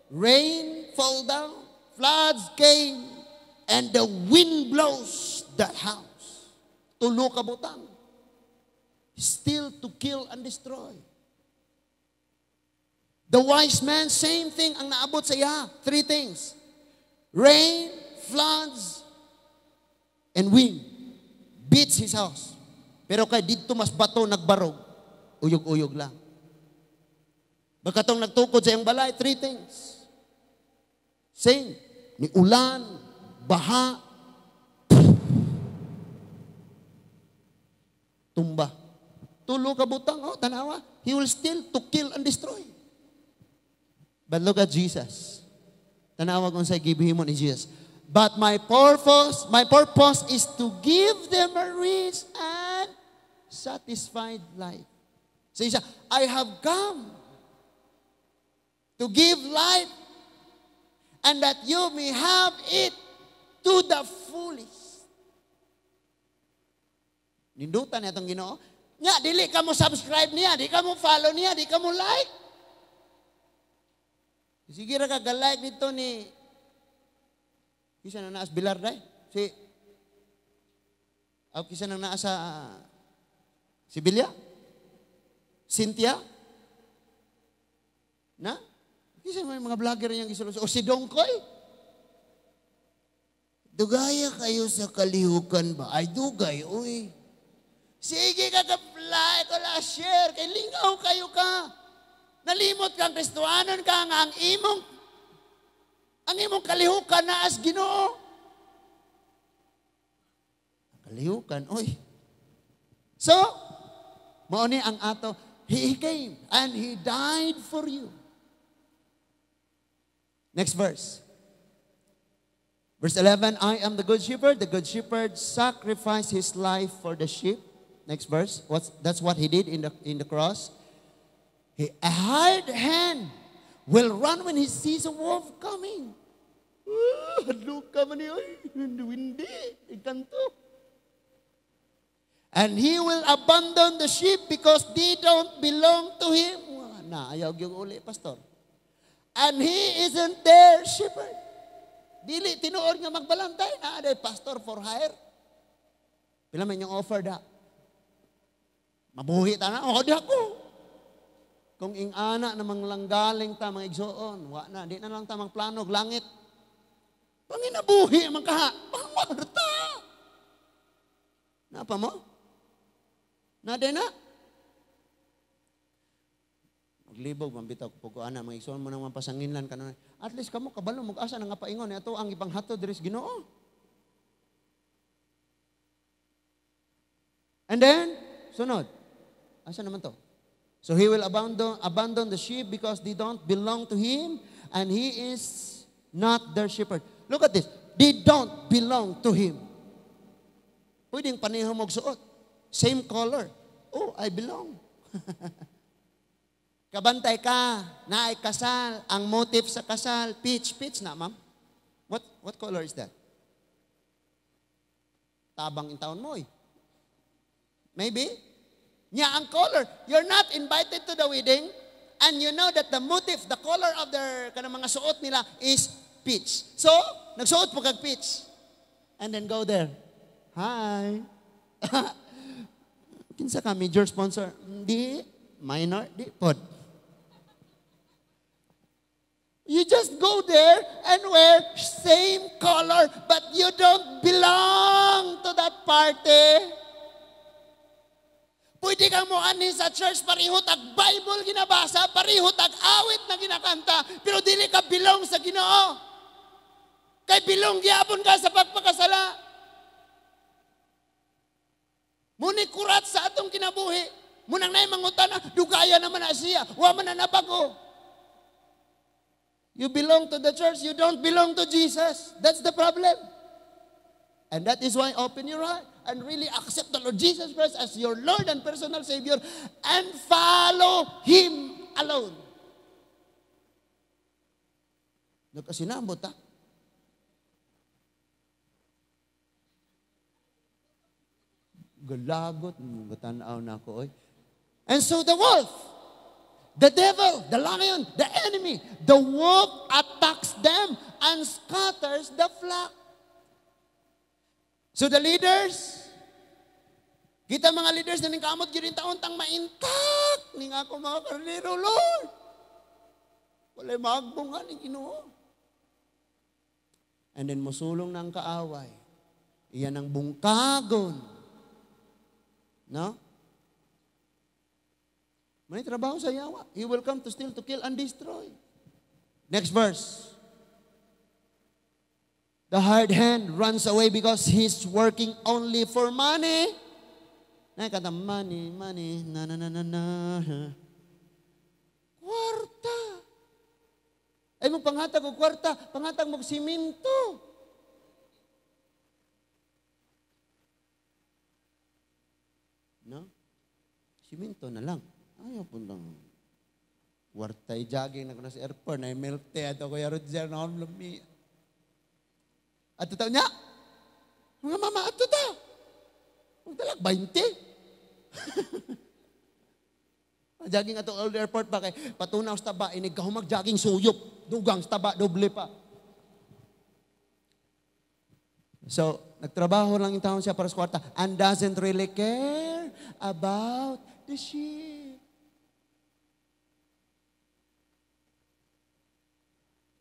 Rain fall down, floods came, and the wind blows that house. Tulo kabutang. Still to kill and destroy. The wise man, same thing ang naabot sa iya. Three things. Rain, floods, and wind beats his house. Pero kay dito mas bato nagbarog, uyog-uyog lang. Magkatong nagtukod sa iyong balay, three things. Same. Ni ulan, baha, tumba. Tulo ka butang, oh, tanawa. He will still to kill and destroy. But look at Jesus. Tanawag kung sa gibihin mo ni Jesus. But my purpose, my purpose is to give them a rich and satisfied life. Sabi siya, I have come to give life and that you may have it to the fullest. Nindutan niya itong ginoo. Nga, dili ka mo subscribe niya, di ka mo follow niya, di ka mo like. Sige ra ka galay dito ni Kisa na naas bilar dai. Si Aw kisa nang naas sa si Bilya? Cynthia? Na? Kisa may mga vlogger yang gisulos o si Dongkoy? Dugaya kayo sa kalihukan ba? Ay, dugay, uy. Sige ka ka-fly ko la share. Kay kayo ka. Nalimot kang Kristoanon ka nga ang imong ang imong kalihukan na as Ginoo. Kalihukan, oy. So, mao ni ang ato, he came and he died for you. Next verse. Verse 11, I am the good shepherd. The good shepherd sacrificed his life for the sheep. Next verse. What's, that's what he did in the, in the cross. He hired hand will run when he sees a wolf coming. Look, kamani, windy, ikanto. And he will abandon the sheep because they don't belong to him. Naayog yung uli, pastor. And he isn't their shepherd. Dili, tinuod nga magbalantay. Na, aday, pastor for hire. Pila man yung offer da. Mabuhi ta na. O, oh, di ako. Kung ingana na manglanggaling ta, mga igsoon, wa na, di na lang tamang plano, langit. Panginabuhi, man kaha, pangwar ta. Napa mo? Na din na? Maglibog, mambitaw ko po ana, mga igsoon mo nang mapasanginlan ka na. At least kamo, kabalo, mag-asa na nga paingon, ito ang ipanghatod, res ginoo. And then, sunod. Asa naman to? So he will abandon, abandon the sheep because they don't belong to him and he is not their shepherd. Look at this. They don't belong to him. Pwedeng paniho suot. Same color. Oh, I belong. Kabantay ka, naay kasal, ang motif sa kasal, peach, peach na, ma'am. What, what color is that? Tabang in taon mo eh. Maybe, niya ang color. You're not invited to the wedding and you know that the motif, the color of their kanang mga suot nila is peach. So, nagsuot po kag peach. And then go there. Hi. Kinsa ka major sponsor? Hindi. Minor? Di pod. You just go there and wear same color but you don't belong to that party. Pwede kang mo anin sa church, parihot ag Bible ginabasa, parihot ag awit na ginakanta, pero dili ka bilong sa ginoo. Kay bilong gyapon ka sa pagpakasala. Muni kurat sa atong kinabuhi. Munang na mangutan na, dugaya naman na siya, wa man na nabago. You belong to the church, you don't belong to Jesus. That's the problem. And that is why open your heart and really accept the Lord Jesus Christ as your Lord and personal Savior and follow Him alone. Nagkasinambot ha? Galagot, gatanaw na ako, oy. And so the wolf, the devil, the lion, the enemy, the wolf attacks them and scatters the flock. So the leaders, kita mga leaders na ningkamot gyud taon tang maintak ning ako mga karnero, Lord. Wala magbunga ni Ginoo. And then musulong ng kaaway. Iyan ang bungkagon. No? May trabaho sa yawa. He will come to steal, to kill, and destroy. Next verse. The hard hand runs away because he's working only for money. Nakakanta, money, money, na na na na na. Kwarta. Ay mo panghatag og kwarta, panghatag mo siminto. No? Siminto na lang. Ayaw po lang. Kwarta, i-jogging eh, na ko na sa airport, na i-melte, eh, ato ko ya Rodger, na ako at tutaw niya, mga mama, at tuta. Magdalag, 20. jogging ato old airport pa kay patunaw sa taba, inig kahumag jogging suyop, dugang sa taba, doble pa. So, nagtrabaho lang yung taon siya para sa kwarta and doesn't really care about the sheep.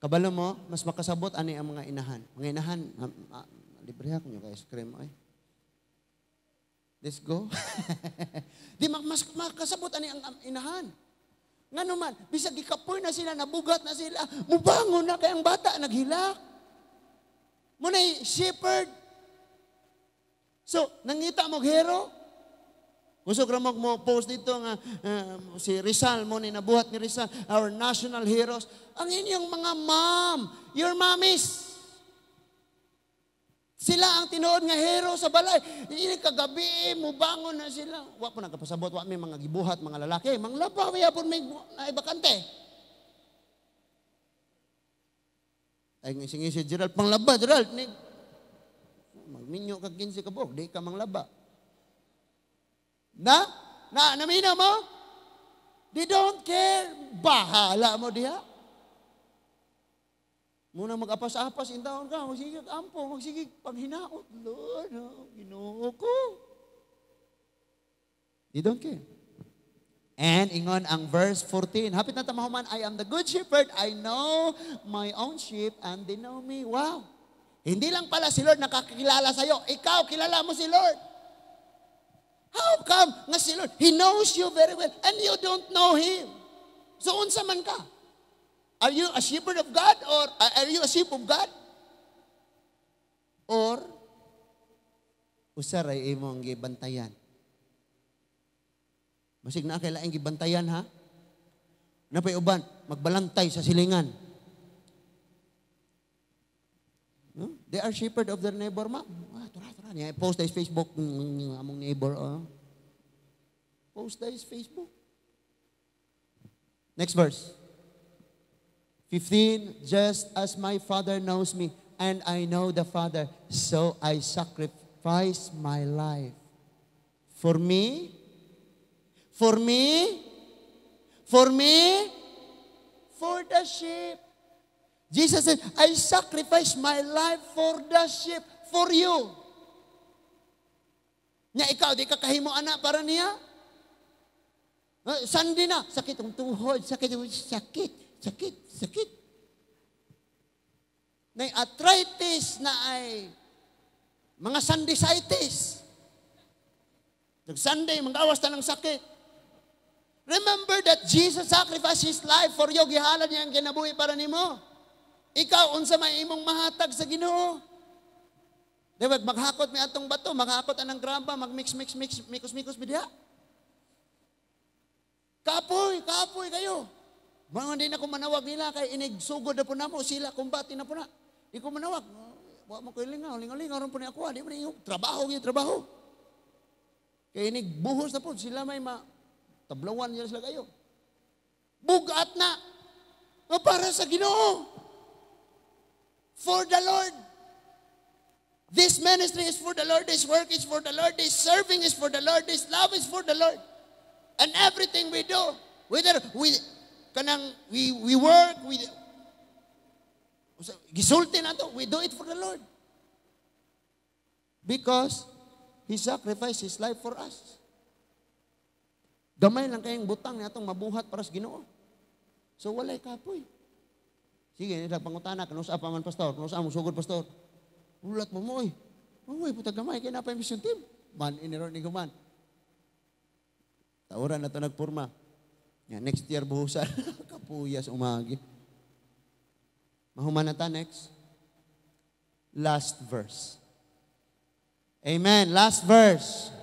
Kabalo mo, mas makasabot ani ang mga inahan. Mga inahan, libre ako nyo ka ice cream. Ay. Let's go. Di mas makasabot ani ang inahan. Nga naman, bisag gikapoy na sila, nabugat na sila, mubangon na kayang bata, naghilak. Munay shepherd. So, nangita mo hero, gusto ka mo mo post dito nga uh, si Rizal mo ni nabuhat ni Rizal, our national heroes. Ang inyong mga mom, your mommies. Sila ang tinuod nga hero sa balay. Ini kagabi mo bangon na sila. Wa po nagkapasabot wa may mga gibuhat mga lalaki, mga lapaw ya may ay bakante. Ay ngising si Gerald panglaba Gerald ni magminyo kag 15 ka di ka manglaba. Na? Na, namina mo? They don't care. Bahala mo diya. Muna mag-apas-apas in taon ka, magsigig ampo, magsigig panghinaot. Lord, no, ginoo ko. They don't care. And ingon ang verse 14. Hapit na tamahuman, I am the good shepherd. I know my own sheep and they know me. Wow. Hindi lang pala si Lord nakakilala sa'yo. Ikaw, kilala mo si Lord. How come nga si Lord, He knows you very well and you don't know Him? So unsa man ka? Are you a shepherd of God or are you a sheep of God? Or usaray imong gibantayan? Masig na kay laing gibantayan ha? Napay uban magbalantay sa silingan. No? They are shepherd of their neighbor, ma'am. Wow. I post na Facebook mm, mm, mm, among neighbor. Oh. Post na his Facebook. Next verse. 15, just as my Father knows me, and I know the Father, so I sacrifice my life. For me, for me, for me, for the sheep. Jesus said, I sacrifice my life for the sheep, for you. Nya ikaw, di ka kahimo anak para niya. Sandi na, sakit ang tuhod, sakit, sakit, sakit, sakit. May arthritis na ay mga sandisitis. Nag-Sunday, mag-awas na ng sakit. Remember that Jesus sacrificed His life for you. Gihala niya ang kinabuhi para nimo. Ikaw, unsa may imong mahatag sa ginoo. Dewag, maghakot mi atong bato, maghakot anang gramba, magmix, mix, mix, mikos, mikos, bidya. Kapoy, kapoy kayo. Mga na ko manawag nila, kay inigsugod na po na mo, sila, kumbati na po na. Di ko manawag. Wa mo ko lingaw, ah, lingaw, lingaw, rin po ni ako, ah, di mo na trabaho, yung trabaho. Kay inigbuhos na po, sila may ma, tablawan nila sila kayo. Bugat na. Nga para sa ginoo. For the Lord. This ministry is for the Lord, this work is for the Lord, this serving is for the Lord, this love is for the Lord. And everything we do, whether we kanang we we work, we gisulti na to, we do it for the Lord. Because He sacrificed His life for us. Gamay lang kayong butang na itong mabuhat para sa ginoo. So walay kapoy. Sige, nilagpangutana, kanusa pa man pastor, kanusa mo sugod pastor. Ulat mo mo, oy. Uy, puta gamay, kaya napay mission team. Man, iniron ni kuman. Taura na ito nagpurma. Yeah, next year buhusan. Kapuyas umagi. Mahuman na ta next. Last verse. Amen. Last verse.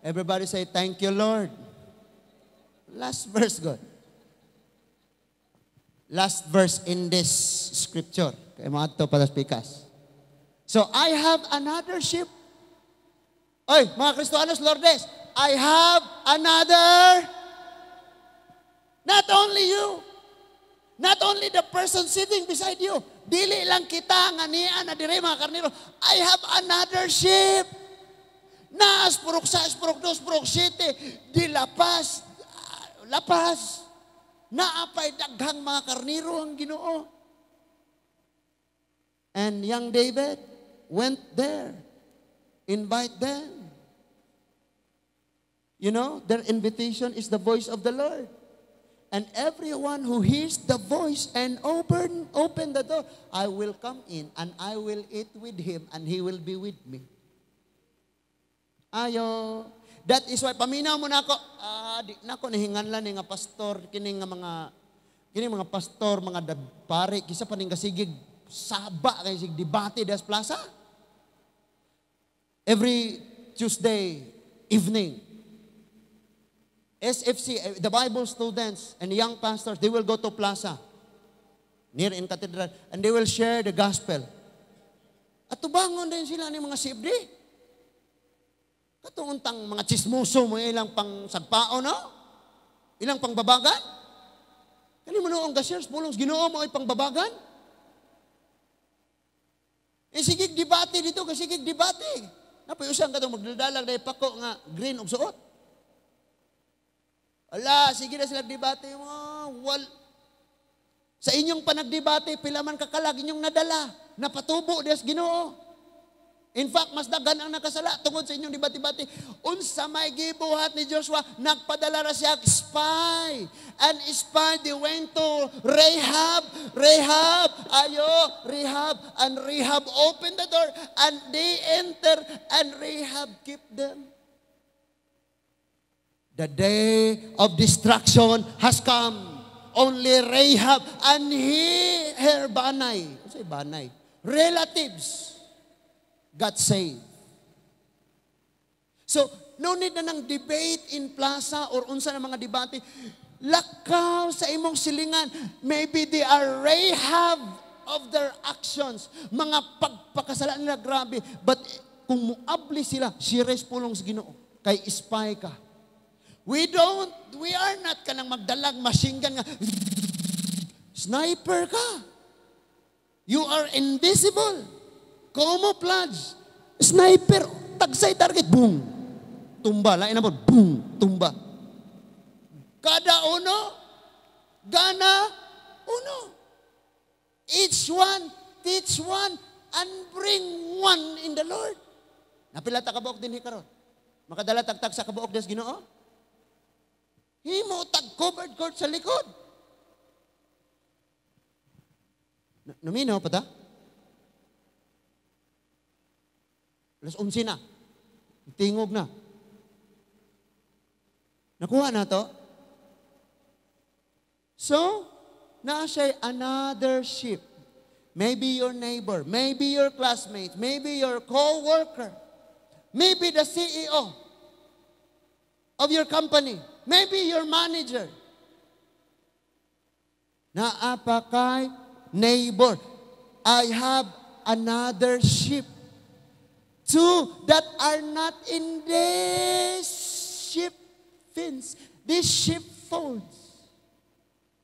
Everybody say, thank you, Lord. Last verse, God. Last verse in this scripture. Kaya mga ito, palaspikas. So, I have another ship. Ay, mga Kristoanos, Lordes, I have another. Not only you. Not only the person sitting beside you. Dili lang kita nganian na dire mga karnero. I have another ship. Na purok sa purok dos purok sete. Di lapas. Ah, lapas. Naapay daghang mga karnero ang ginoo. And young David, went there. Invite them. You know, their invitation is the voice of the Lord. And everyone who hears the voice and open, open the door, I will come in and I will eat with him and he will be with me. Ayo. That is why, paminaw mo na ako, ah, di na ako nahinganlan nga pastor, kining nga mga, kining mga pastor, mga pare, kisa paning ning kasigig, saba kay sig debate des plaza. Every Tuesday evening, SFC, eh, the Bible students and young pastors, they will go to plaza near in cathedral and they will share the gospel. At tubangon din sila ni mga CFD. Katungtang mga chismoso mo, eh, ilang pang sagpao, no? Ilang pang babagan? Kani mo noong gasyers, pulong, ginoo mo ay pang babagan? Isigig eh, debate dito, kasigig debate. Napayusan ka itong magdadalag na ipako nga green og suot. Ala, sige na sila debate mo. Wal. Sa inyong panagdebate, pila man kakalag inyong nadala. Napatubo, des ginoo. In fact, mas dagan ang nakasala tungod sa inyong dibati-bati. Unsa may gibuhat ni Joshua, nagpadala ra siya spy. And spy, they went to Rahab, Rahab, ayo, Rahab, and Rahab opened the door, and they enter, and Rahab keep them. The day of destruction has come. Only Rahab and he, her banay, banay, relatives, got saved. So, no need na ng debate in plaza or unsa na mga debate. Lakaw sa imong silingan. Maybe they are Rahab of their actions. Mga pagpakasalan na grabe. But kung muabli sila, sires pulong sa ginoo. Kay spy ka. We don't, we are not kanang magdalag, machine gun nga. Sniper ka. You are invisible. Camouflage. Sniper. Tagsay target. Boom. Tumba. Lain naman. Boom. Tumba. Kada uno, gana uno. Each one, teach one, and bring one in the Lord. Napilata ka baok din ni karon. Makadala tagtag sa kabuok des Ginoo. Himo tag covered court sa likod. N- Numinaw pa ta? Alas 11 na. Tingog na. Nakuha na to. So, na siya another ship. Maybe your neighbor, maybe your classmate, maybe your co-worker, maybe the CEO of your company, maybe your manager. Naapa kay neighbor, I have another ship two that are not in these ship fins, these ship folds.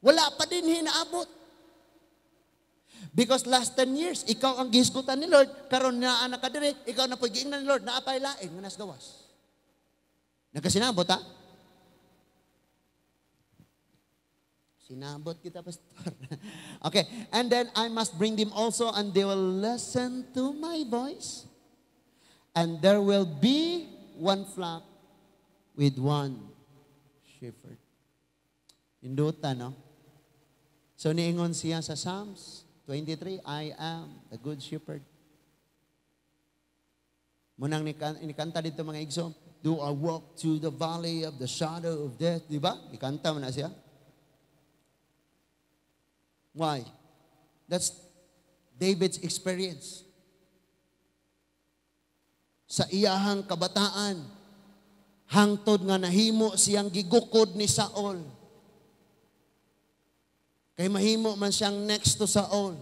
Wala pa din hinaabot. Because last 10 years, ikaw ang gisgutan ni Lord, karon na ka dire, ikaw na pagiging ni Lord, naapay laing, manas gawas. Nagkasinabot ha? Sinabot kita, Pastor. okay, and then I must bring them also and they will listen to my voice and there will be one flock with one shepherd. Induta, no? So niingon siya sa Psalms 23, I am the good shepherd. Munang nikanta dito mga igsoon, Do I walk through the valley of the shadow of death? Di ba? Ikanta mo na siya. Why? That's David's experience sa iyahang kabataan. Hangtod nga nahimo siyang gigukod ni Saul. Kay mahimo man siyang next to Saul.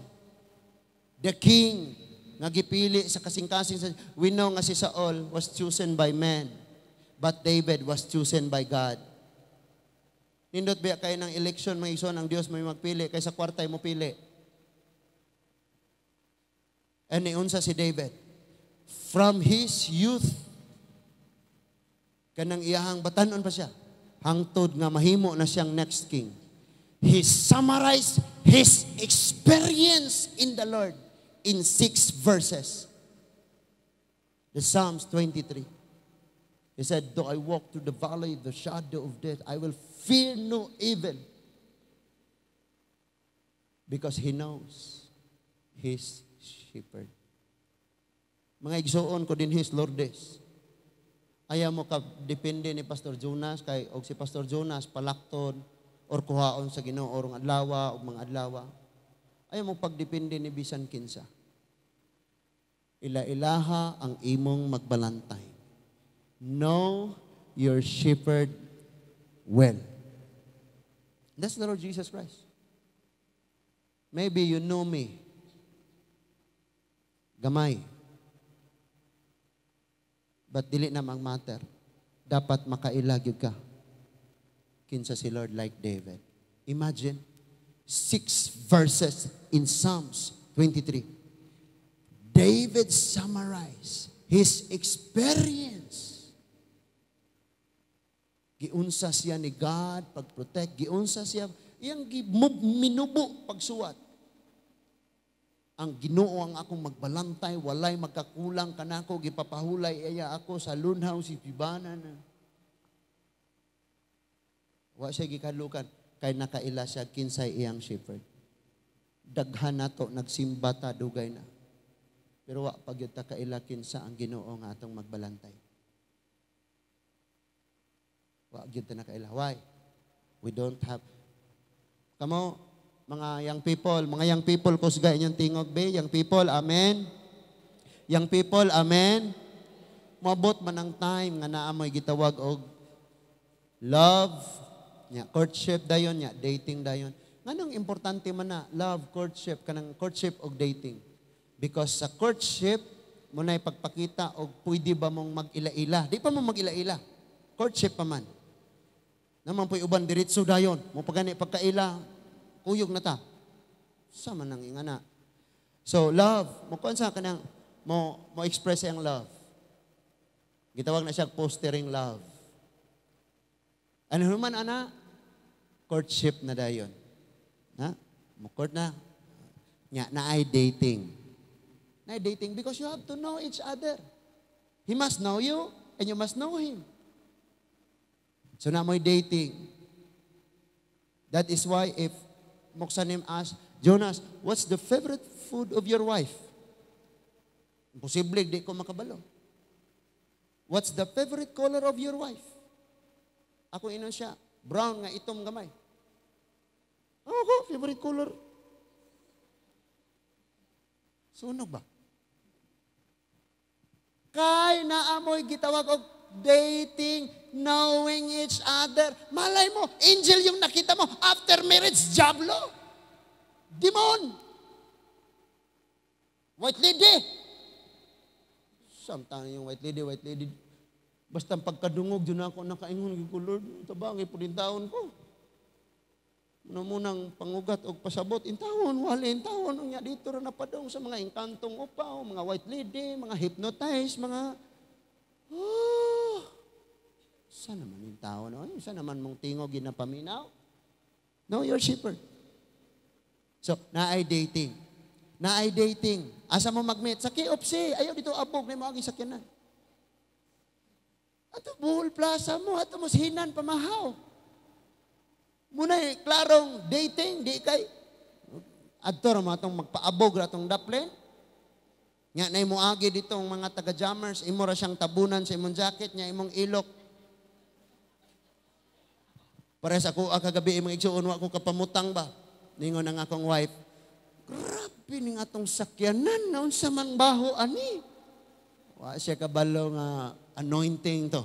The king nga gipili sa kasing-kasing. We know nga si Saul was chosen by men, but David was chosen by God. Nindot ba kayo ng election, mga ison, ang Dios may magpili, kaysa kwarta mo pili. And niunsa si David. From his youth, kanang iyahang batanon pa siya, hangtod nga mahimo na siyang next king. He summarized his experience in the Lord in six verses. The Psalms 23. He said, Though I walk through the valley of the shadow of death, I will fear no evil. Because he knows his shepherd. Mga igsuon ko din his Lourdes. Ayaw mo ka depende ni Pastor Jonas kay og si Pastor Jonas palakton or kuhaon sa Ginoo orong adlaw og mga adlaw. Ayaw mo pagdepende ni bisan kinsa. Ila-ilaha ang imong magbalantay. Know your shepherd well. That's the Lord Jesus Christ. Maybe you know me. Gamay. But dili na mang matter. Dapat makailagyog ka. Kinsa si Lord like David. Imagine, six verses in Psalms 23. David summarized his experience. Giunsa siya ni God, pag-protect. Giunsa siya, iyang minubo pagsuwat ang Ginoo ang akong magbalantay, walay magkakulang kanako gipapahulay iya ako sa lunhaw si Tibana na. Wa siya gikalukan kay nakaila siya kinsay iyang shepherd. Daghan nato nagsimba ta dugay na. Pero wa pagyud ta kaila kinsa ang Ginoo nga atong magbalantay. Wa gyud ta nakaila. Why? We don't have Kamo mga young people, mga young people, kusga inyong tingog be, young people, amen. Young people, amen. Mabot man ang time nga naamoy gitawag og love, nya, courtship dayon, nya, dating dayon. Nganong importante man na love, courtship, kanang courtship og dating. Because sa courtship, mo na ipagpakita og pwede ba mong mag-ila-ila. Di pa mo mag-ila-ila. Courtship pa man. Naman po'y uban diritso dayon. Mo pagani pagkaila, Uyog na ta. Sama nang ang ingana. So, love. Mo sa ka nang mo, mo express ang love. Gitawag na siya postering love. Ano human, ana? Courtship na dayon. Na? Mukord na. Nya, na ay dating. Na ay dating because you have to know each other. He must know you and you must know him. So na mo'y dating. That is why if Moksanim asked Jonas, what's the favorite food of your wife? Imposible, di ko makabalo. What's the favorite color of your wife? Ako ino siya, brown nga itom gamay. Ako, favorite color. Sunog ba? Kay amoy gitawag og dating knowing each other. Malay mo, angel yung nakita mo. After marriage, jablo. Demon. White lady. Samtang yung white lady, white lady. Basta pagkadungog, yun ako nakaingon. Ko, Lord, tabangay po din taon ko. Muna munang pangugat o pasabot, intawon, wali, intawon. Ang nga dito na padong sa mga inkantong upaw, mga white lady, mga hypnotized, mga... Oh, Saan naman yung tao na, ay, saan naman mong tingo ginapaminaw? No, your shepherd. So, naay dating. Naay dating. Asa mo magmeet meet Sa KFC. Ayaw dito abog. May mga sakyanan. Ato buhol plaza mo. Ato mas hinan pamahaw. Muna eh, klarong dating. Di kay. Adto ra atong magpaabog ra atong daplin. Nga na agi ditong mga taga-jammers. Imo ra siyang tabunan sa imong jacket niya. Imong ilok Pares ako, ah, kagabi, eh, mga igsoon, ko kapamutang ba? Ningon nang akong wife, grabe ning atong sakyanan, naun sa man baho ani. Wa siya kabalo nga uh, anointing to.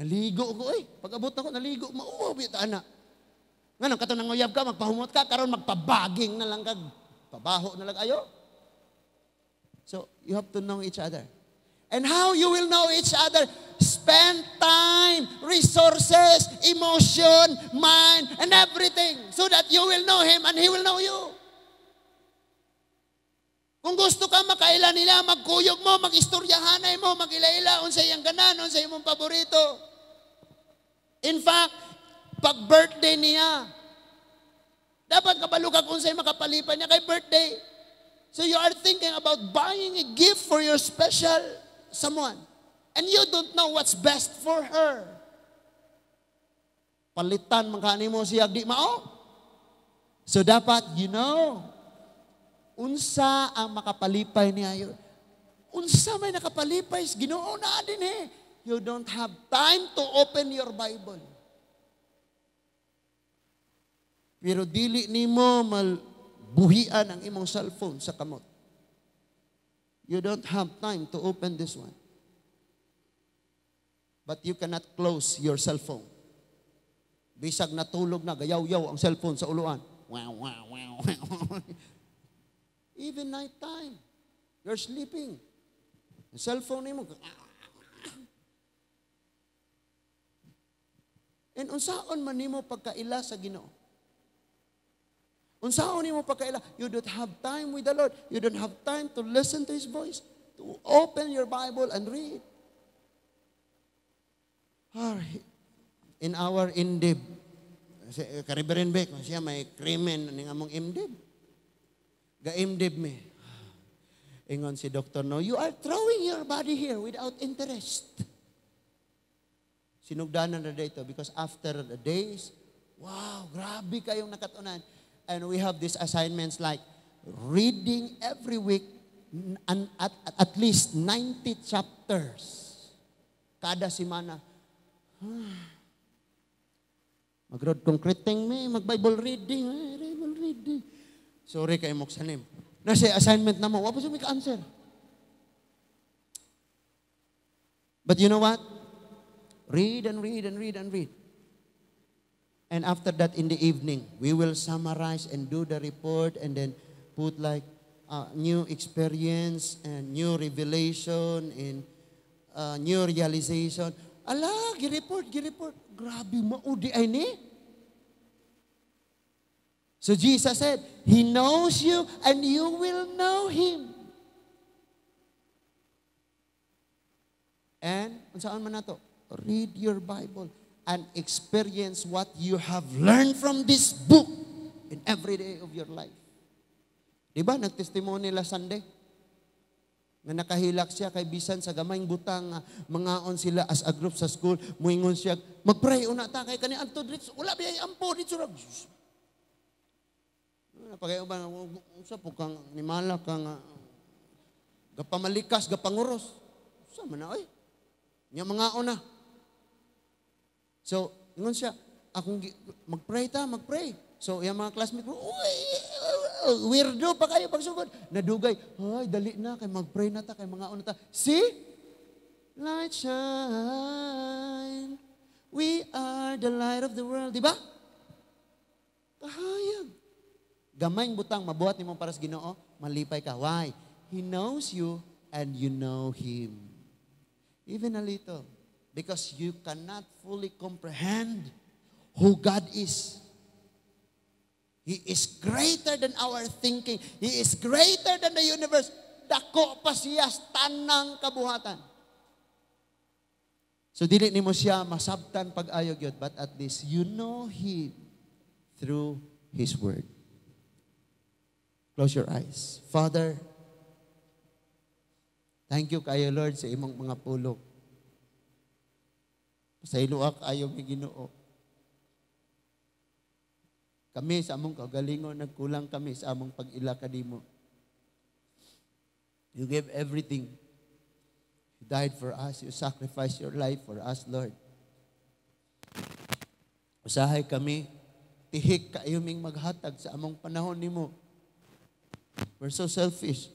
Naligo ko eh. Pag-abot ako, naligo. Mauwaw yung anak. Ngayon, kato nang uyab ka, magpahumot ka, karon magpabaging na lang kag, pabaho na lang ayo. So, you have to know each other. And how you will know each other? Spend time, resources, emotion, mind, and everything so that you will know Him and He will know you. Kung gusto ka makaila nila, magkuyog mo, magistoryahanay mo, magila-ila, unsay ang ganan, unsay imong paborito. In fact, pag birthday niya, dapat kabalugag unsay makapalipan niya kay birthday. So you are thinking about buying a gift for your special someone and you don't know what's best for her. Palitan man kani mo siya di mao. So dapat you know unsa ang makapalipay niya Unsa may nakapalipay, Ginoo na din eh. You don't have time to open your Bible. Pero dili nimo malbuhian ang imong cellphone sa kamot. You don't have time to open this one. But you cannot close your cell phone. Bisag natulog na, gayaw-yaw ang cellphone sa uluan. Wow, wow, wow, wow. Even night time, you're sleeping. Ang cellphone mo, And unsaon man nimo pagkaila sa Ginoo? Unsaon mo pagkaila? You don't have time with the Lord. You don't have time to listen to His voice. To open your Bible and read. All In our indib, Kariberin Beck, siya may krimen ng among imdib. Ga-imdib me. Ingon si Dr. No, you are throwing your body here without interest. Sinugdanan na dito because after the days, wow, grabe kayong nakatunan and we have these assignments like reading every week and at, at least 90 chapters kada simana. Magrod concreting me, mag-Bible reading, Bible reading. Sorry kay mo sa name. Nasa assignment na mo, wala pa answer. But you know what? Read and read and read and read. And after that, in the evening, we will summarize and do the report and then put like uh, new experience and new revelation and uh, new realization. Ala, gireport, gireport. Grabe, maudi ay ni. So Jesus said, He knows you and you will know Him. And, unsaan man na to? Read your Bible and experience what you have learned from this book in every day of your life. Diba, ba? Nagtestimony last Sunday na nakahilak siya kay bisan sa gamayng butang ah, mangaon sila as a group sa school muingon siya magpray una ta kay kani anto dito wala biya ampo dito ra napagayo ah, ba sa po kang nimala kang uh, gapamalikas gapanguros Sama na, oy nya mangaon na So, ingon siya, akong magpray ta, magpray. So, yung mga classmates ko, uy, weirdo pa kayo pagsugod. Nadugay, ay, dali na, kay magpray na ta, kay mga una ta. See? Light shine. We are the light of the world. Di ba? Kahayag. Gamay butang, mabuhat ni mong para sa ginoo, malipay ka. Why? He knows you and you know Him. Even a little. Because you cannot fully comprehend who God is. He is greater than our thinking. He is greater than the universe. Dako pa siya tanang kabuhatan. So dili nimo siya masabtan pag-ayog yun, but at least you know Him through His Word. Close your eyes. Father, thank you kayo Lord sa imong mga pulok. Sa iluak ayaw ni Ginoo. Kami sa among kagalingon, nagkulang kami sa among pag-ila kadimo. You gave everything. You died for us. You sacrificed your life for us, Lord. Usahay kami, tihik kayuming maghatag sa among panahon nimo. We're so selfish.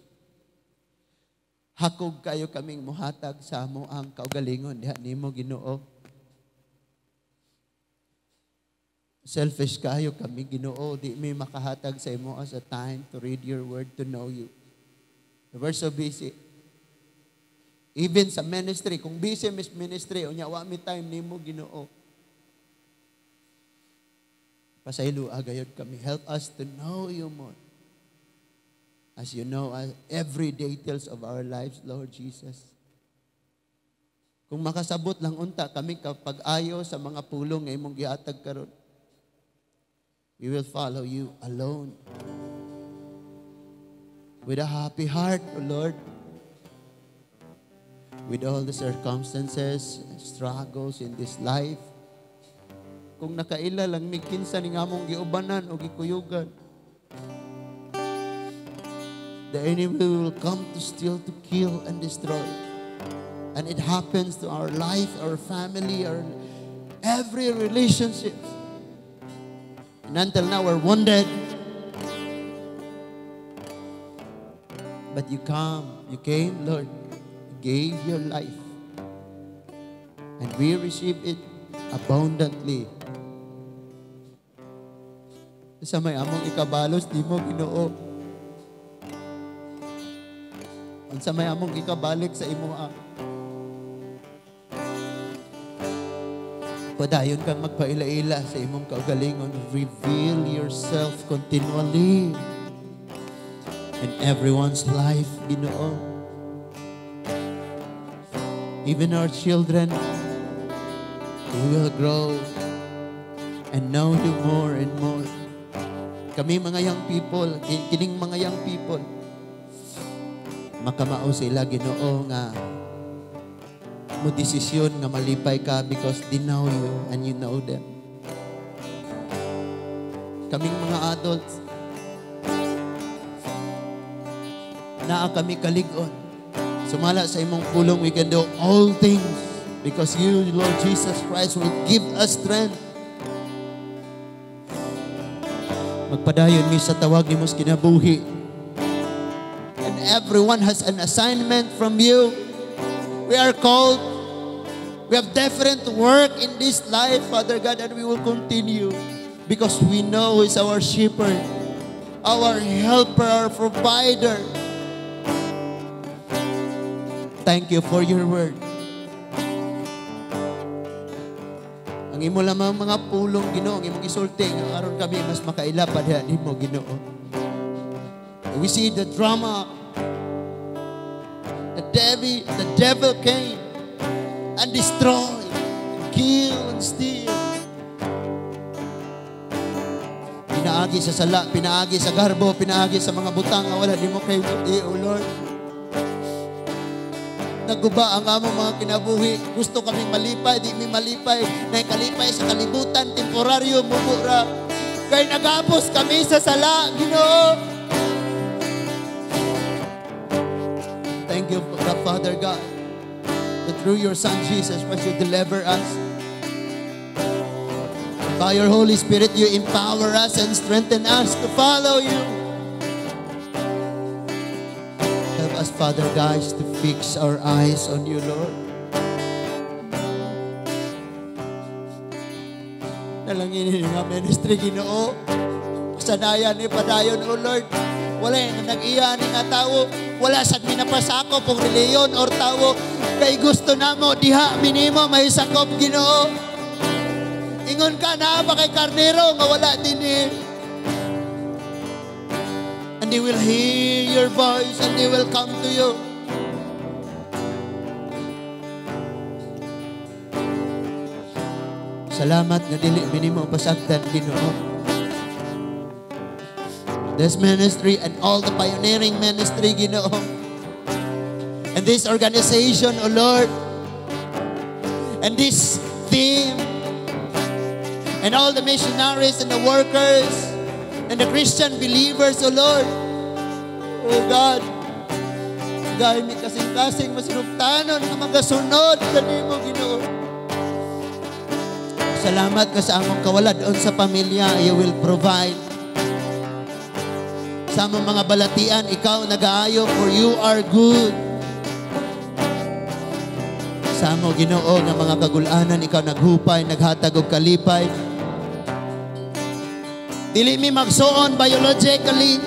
Hakog kayo kaming muhatag sa among ang kaugalingon diha nimo Ginoo. Selfish kayo kami, Ginoo, di may makahatag sa imo as a time to read your word, to know you. The verse of busy. Even sa ministry, kung busy mis ministry, unya wa mi time nimo Ginoo. Pasaylo agayod kami. Help us to know you more. As you know, uh, every details of our lives, Lord Jesus. Kung makasabot lang unta kami kapag ayo sa mga pulong nga imong giatag karon We will follow you alone. With a happy heart, O Lord, with all the circumstances, struggles in this life, kung nakaila lang ni kinsa ni among giubanan o gikuyugan, the enemy will come to steal, to kill, and destroy. And it happens to our life, our family, our every relationship. And until now, we're wounded. But you come, you came, Lord, you gave your life. And we receive it abundantly. Sa may among ikabalos, di mo ginoo. Sa may among ikabalik sa imo imong ah. Padayon kang magpaila-ila sa imong kaugalingon. Reveal yourself continually in everyone's life, Ginoo. Even our children, we will grow and know you more and more. Kami mga young people, kining mga young people, makamao sila Ginoo nga mo desisyon nga malipay ka because they know you and you know them. Kaming mga adults, naa kami kaligon. Sumala sa imong pulong, we can do all things because you, Lord Jesus Christ, will give us strength. Magpadayon mi sa tawag ni mos kinabuhi. And everyone has an assignment from you. We are called. We have different work in this life, Father God, and we will continue because we know He's our shepherd, our helper, our provider. Thank you for your word. Ang imo lamang mga pulong Ginoo, ang imong gisulti nga aron kami mas makaila padha nimo Ginoo. We see the drama devil, the devil came and destroyed, and kill, and steal. Pinaagi sa sala, pinaagi sa garbo, pinaagi sa mga butang, wala di mo kayo, eh, oh Lord. Naguba ang among mga kinabuhi. Gusto kaming malipay, di mi malipay. Naikalipay sa kalibutan, temporaryo, mumura. Kaya nagapos kami sa sala, Ginoo. You know? thank you for Father God, that through your Son Jesus Christ, you deliver us. By your Holy Spirit, you empower us and strengthen us to follow you. Help us, Father God, to fix our eyes on you, Lord. Nalangin yung ministry, ginoo. Kasanayan ni Padayon, O Lord. Wala yung nag-iyani nga tao. Wala sa minapasako pong reliyon or tao. Kay gusto namo diha minimo may sakop ginoo. Ingon ka na ba kay karnero nga wala din eh. And they will hear your voice and they will come to you. Salamat nga dili minimo pasagdan Ginoo this ministry and all the pioneering ministry, Ginoo. And this organization, O Lord. And this team. And all the missionaries and the workers and the Christian believers, O Lord. O God. Dahil may kasing-kasing masinugtanon na magasunod kanimo Ginoo. Salamat ka sa among kawalad on sa pamilya. You will provide Sama mga balatian, ikaw nag aayo for you are good. Sama ginoo ng mga kagulanan, ikaw naghupay, naghatag og kalipay. Dili mi magsuon biologically.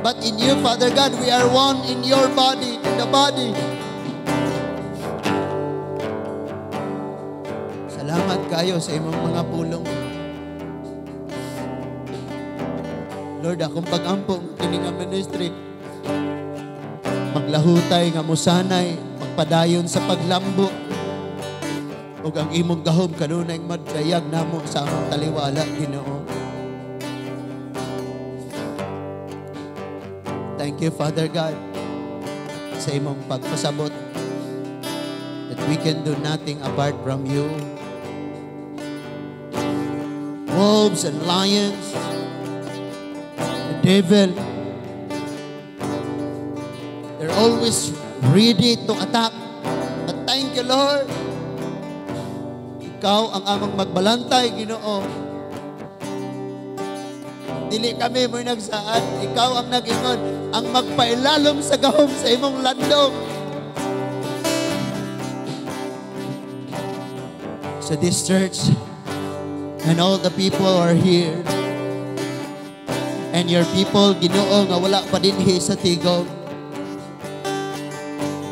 But in you, Father God, we are one in your body, in the body. Salamat kayo sa imong mga pulong. Lord, akong pag-ampong, kini nga ministry, maglahutay nga musanay, magpadayon sa paglambo, Ug ang imong gahom kanunay magdayag namo sa among taliwala, Ginoo. Thank you, Father God, sa imong pagpasabot that we can do nothing apart from you. Wolves and lions, devil. They're always ready to attack. But thank you, Lord. Ikaw ang among magbalantay, Ginoo. Dili kami mo nagsaad. Ikaw ang nagingon, ang magpailalom sa gahom sa imong landong. So this church and all the people are here and your people, ginoo nga wala pa din he sa tigog.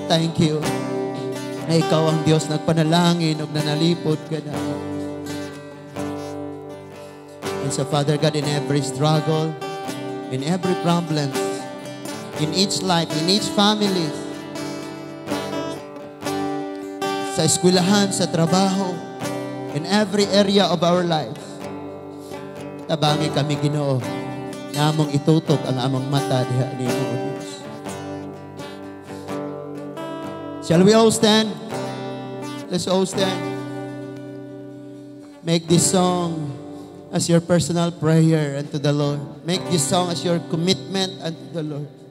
Thank you na ikaw ang Dios nagpanalangin og nanalipod ka na. And so Father God, in every struggle, in every problem, in each life, in each family, sa eskwelahan, sa trabaho, in every area of our life, tabangi kami ginoo nga among itutok ang among mata diha ni mo, O Shall we all stand? Let's all stand. Make this song as your personal prayer unto the Lord. Make this song as your commitment unto the Lord.